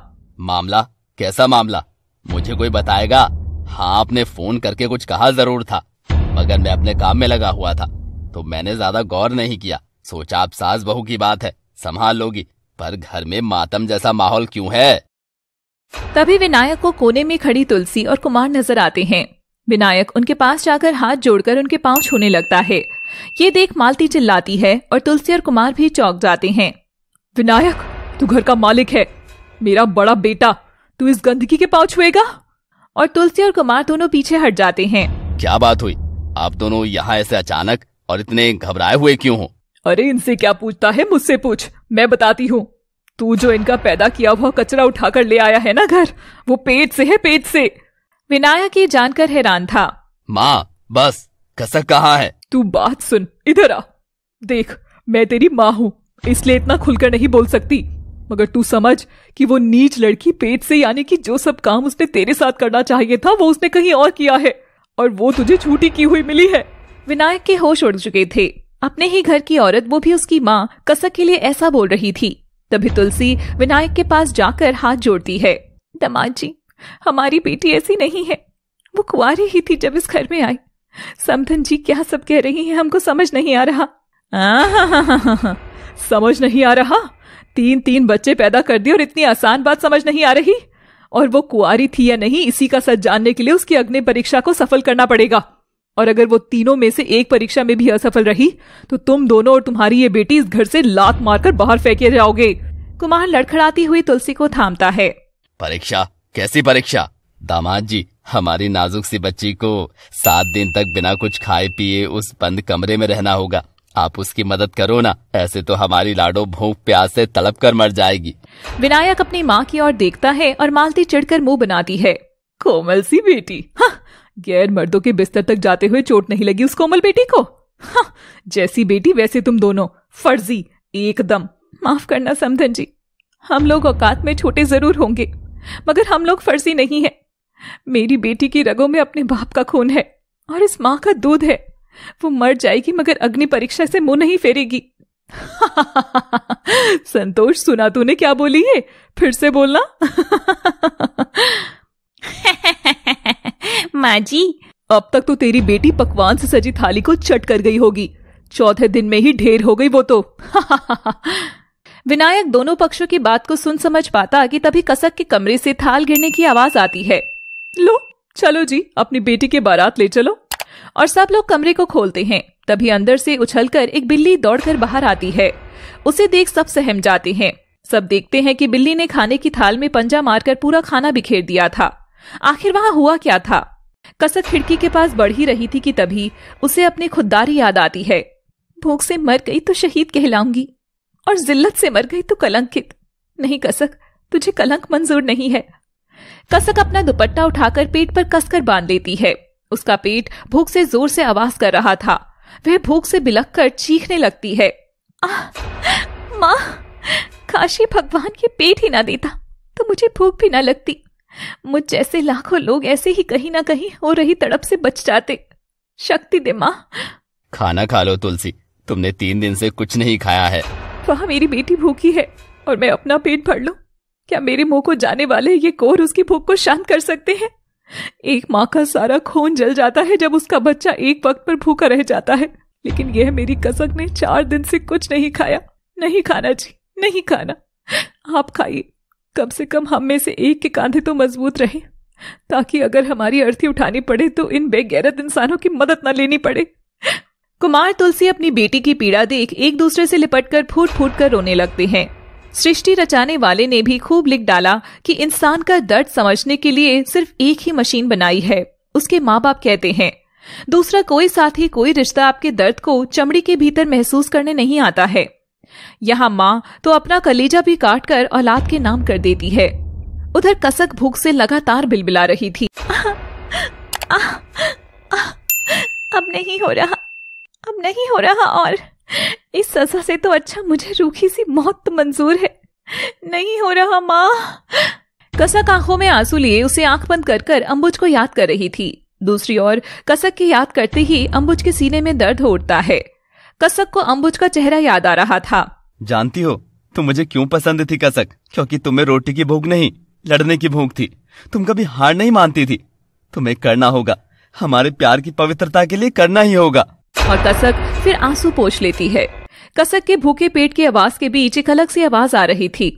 Speaker 2: मामला कैसा मामला मुझे कोई बताएगा हाँ आपने फोन करके कुछ कहा जरूर था मगर मैं अपने काम में लगा हुआ था तो मैंने ज्यादा गौर नहीं किया सोचा आप सास बहू की बात है संभाल लोगी पर घर में मातम जैसा माहौल क्यों है
Speaker 1: तभी विनायक को कोने में खड़ी तुलसी और कुमार नजर आते हैं विनायक उनके पास जाकर हाथ जोड़कर उनके पाँव छूने लगता है ये देख मालती चिल्लाती है और तुलसी और कुमार भी चौक जाते हैं विनायक तू घर का मालिक है मेरा बड़ा बेटा तू इस गंदगी के पांव छुएगा और तुलसी और कुमार दोनों पीछे हट जाते हैं
Speaker 2: क्या बात हुई आप दोनों यहाँ ऐसे अचानक और इतने घबराए हुए क्यों हो
Speaker 1: अरे इनसे क्या पूछता है मुझसे पूछ मैं बताती हूँ तू जो इनका पैदा किया हुआ कचरा उठाकर ले आया है ना घर वो पेट से है पेट से विनायक ये जानकर हैरान था
Speaker 2: माँ बस
Speaker 1: कसक कहा है तू बात सुन इधर आ देख मैं तेरी माँ हूँ इसलिए इतना खुलकर नहीं बोल सकती मगर तू समझ कि वो नीच लड़की पेट से यानी कि जो सब काम उसने तेरे साथ करना चाहिए था वो उसने कहीं और किया है और वो तुझे छूटी की हुई मिली है विनायक के होश उड़ चुके थे अपने ही घर की औरत वो भी उसकी माँ कसक के लिए ऐसा बोल रही थी तभी तुलसी विनायक के पास जाकर हाथ जोड़ती है दमाद जी हमारी बेटी ऐसी नहीं है वो कुआरी ही थी जब इस घर में आई समधन जी क्या सब कह रही हैं हमको समझ नहीं आ रहा आ, समझ नहीं आ रहा तीन तीन बच्चे पैदा कर दिए और इतनी आसान बात समझ नहीं आ रही और वो कुआरी थी या नहीं इसी का सच जानने के लिए उसकी अग्नि परीक्षा को सफल करना पड़ेगा और अगर वो तीनों में से एक परीक्षा में भी असफल रही तो तुम दोनों और तुम्हारी ये बेटी इस घर से लात मारकर बाहर फेंके जाओगे कुमार लड़खड़ाती हुई तुलसी को थामता है
Speaker 2: परीक्षा कैसी परीक्षा दामाद जी हमारी नाजुक सी बच्ची को सात दिन तक बिना कुछ खाए पिए उस बंद कमरे में रहना होगा आप उसकी मदद करो ना ऐसे तो हमारी लाडो भूख प्यास से तड़प कर मर जाएगी
Speaker 1: विनायक अपनी माँ की ओर देखता है और मालती चिड़कर मुंह बनाती है कोमल सी बेटी हाँ, गैर मर्दों के बिस्तर तक जाते हुए चोट नहीं लगी उस कोमल बेटी को हाँ, जैसी बेटी वैसे तुम दोनों फर्जी एकदम माफ करना समधन जी हम लोग औकात में छोटे जरूर होंगे मगर हम लोग फर्जी नहीं हैं मेरी बेटी की रगों में अपने बाप का खून है और इस माँ का दूध है वो मर जाएगी मगर अग्नि परीक्षा से मुंह नहीं फेरेगी संतोष सुना तूने क्या बोली है फिर से बोलना माँ जी अब तक तो तेरी बेटी पकवान से सजी थाली को चट कर गई होगी चौथे दिन में ही ढेर हो गई वो तो विनायक दोनों पक्षों की बात को सुन समझ पाता कि तभी कसक के कमरे से थाल गिरने की आवाज आती है लो चलो जी अपनी बेटी के बारात ले चलो और सब लोग कमरे को खोलते हैं तभी अंदर से उछलकर एक बिल्ली दौड़कर बाहर आती है उसे देख सब सहम जाते हैं सब देखते हैं कि बिल्ली ने खाने की थाल में पंजा मारकर पूरा खाना बिखेर दिया था आखिर वहाँ हुआ क्या था कसक खिड़की के पास बढ़ ही रही थी कि तभी उसे अपनी खुददारी याद आती है भूख से मर गई तो शहीद कहलाऊंगी और जिल्लत से मर गई तो कलंकित नहीं कसक तुझे कलंक मंजूर नहीं है कसक अपना दुपट्टा उठाकर पेट पर कसकर बांध लेती है उसका पेट भूख से जोर से आवाज कर रहा था वह भूख से बिलक कर चीखने लगती है माँ काशी भगवान ये पेट ही ना देता तो मुझे भूख भी ना लगती मुझ जैसे लाखों लोग ऐसे ही कहीं ना कहीं हो रही तड़प से बच जाते शक्ति दे माँ
Speaker 2: खाना खा लो तुलसी तुमने तीन दिन से कुछ नहीं खाया है
Speaker 1: वहां मेरी बेटी भूखी है और मैं अपना पेट भर लू क्या मेरे मुंह को जाने वाले ये कोर उसकी भूख को शांत कर सकते हैं एक माँ का सारा खून जल जाता है जब उसका बच्चा एक वक्त पर भूखा रह जाता है लेकिन यह मेरी कसक ने चार दिन से कुछ नहीं खाया नहीं खाना जी नहीं खाना आप खाइए कम से कम हम में से एक के कांधे तो मजबूत रहे ताकि अगर हमारी अर्थी उठानी पड़े तो इन बेगैरत इंसानों की मदद ना लेनी पड़े कुमार तुलसी अपनी बेटी की पीड़ा देख एक दूसरे से लिपटकर फूट फूट कर रोने लगते हैं सृष्टि रचाने वाले ने भी खूब लिख डाला कि इंसान का दर्द समझने के लिए सिर्फ एक ही मशीन बनाई है उसके माँ बाप कहते हैं दूसरा कोई साथी कोई रिश्ता आपके दर्द को चमड़ी के भीतर महसूस करने नहीं आता है यहाँ माँ तो अपना कलेजा भी काट कर औलाद के नाम कर देती है उधर कसक भूख से लगातार बिलबिला रही थी अब नहीं हो रहा अब नहीं हो रहा और इस सजा से तो अच्छा मुझे रूखी सी मौत मंजूर है नहीं हो रहा माँ कसक आंखों में आंसू लिए उसे आंख बंद कर कर अम्बुज को याद कर रही थी दूसरी ओर कसक की याद करते ही अम्बुज के सीने में दर्द हो उठता है कसक को अम्बुज का चेहरा याद आ रहा था
Speaker 2: जानती हो तुम मुझे क्यों पसंद थी कसक क्योंकि तुम्हें रोटी की भूख नहीं लड़ने की भूख थी तुम कभी हार नहीं मानती थी तुम्हें करना होगा हमारे प्यार की पवित्रता के लिए करना ही होगा
Speaker 1: और कसक फिर आंसू पोछ लेती है कसक के भूखे पेट की आवाज के बीच एक अलग सी आवाज आ रही थी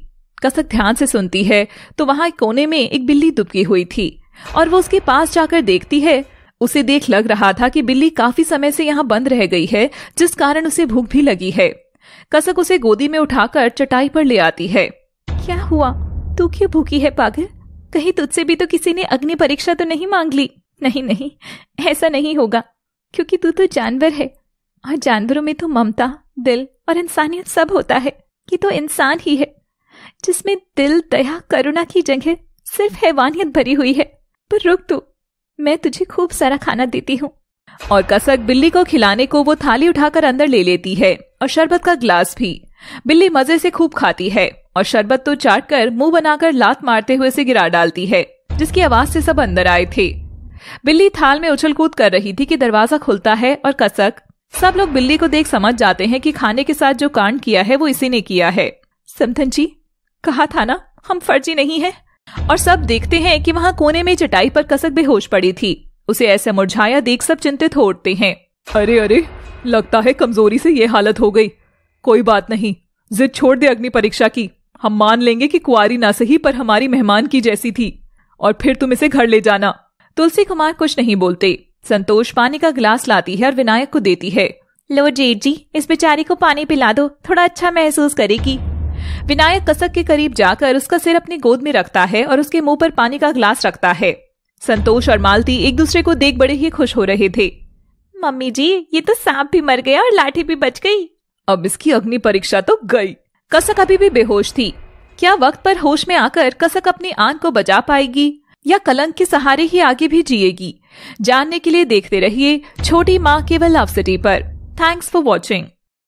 Speaker 1: कसक ध्यान से सुनती है तो वहां एक कोने में एक बिल्ली दुबकी हुई थी और वो उसके पास जाकर देखती है उसे देख लग रहा था कि बिल्ली काफी समय से यहाँ बंद रह गई है जिस कारण उसे भूख भी लगी है कसक उसे गोदी में उठाकर चटाई पर ले आती है क्या हुआ तू क्यों भूखी है पागल कहीं तुझसे भी तो किसी ने अग्नि परीक्षा तो नहीं मांग ली नहीं नहीं ऐसा नहीं होगा क्योंकि तू तो जानवर है और जानवरों में तो ममता दिल और इंसानियत सब होता है कि तो इंसान ही है जिसमें दिल दया करुणा की जगह सिर्फ हैवानियत भरी हुई है पर रुक तू मैं तुझे खूब सारा खाना देती हूँ और कसक बिल्ली को खिलाने को वो थाली उठाकर अंदर ले लेती है और शरबत का ग्लास भी बिल्ली मजे से खूब खाती है और शरबत तो चाट कर मुंह बनाकर लात मारते हुए से गिरा डालती है जिसकी आवाज से सब अंदर आए थे बिल्ली थाल में उछल कूद कर रही थी कि दरवाजा खुलता है और कसक सब लोग बिल्ली को देख समझ जाते हैं कि खाने के साथ जो कांड किया है वो इसी ने किया है समथन जी कहा था ना हम फर्जी नहीं है और सब देखते हैं कि वहाँ कोने में चटाई पर कसक बेहोश पड़ी थी उसे ऐसे मुरझाया देख सब चिंतित हो उठते हैं अरे अरे लगता है कमजोरी से ये हालत हो गई कोई बात नहीं जिद छोड़ दे अग्नि परीक्षा की हम मान लेंगे कि कुआरी ना सही पर हमारी मेहमान की जैसी थी और फिर तुम इसे घर ले जाना तुलसी कुमार कुछ नहीं बोलते संतोष पानी का गिलास लाती है और विनायक को देती है लो जेठ जी इस बेचारी को पानी पिला दो थोड़ा अच्छा महसूस करेगी विनायक कसक के करीब जाकर उसका सिर अपनी गोद में रखता है और उसके मुंह पर पानी का ग्लास रखता है संतोष और मालती एक दूसरे को देख बड़े ही खुश हो रहे थे मम्मी जी ये तो सांप भी मर गया और लाठी भी बच गई अब इसकी अग्नि परीक्षा तो गई कसक अभी भी बेहोश थी क्या वक्त पर होश में आकर कसक अपनी आंख को बचा पाएगी या कलंक के सहारे ही आगे भी जिएगी जानने के लिए देखते रहिए छोटी माँ केवल अवसरी सिटी पर थैंक्स फॉर वॉचिंग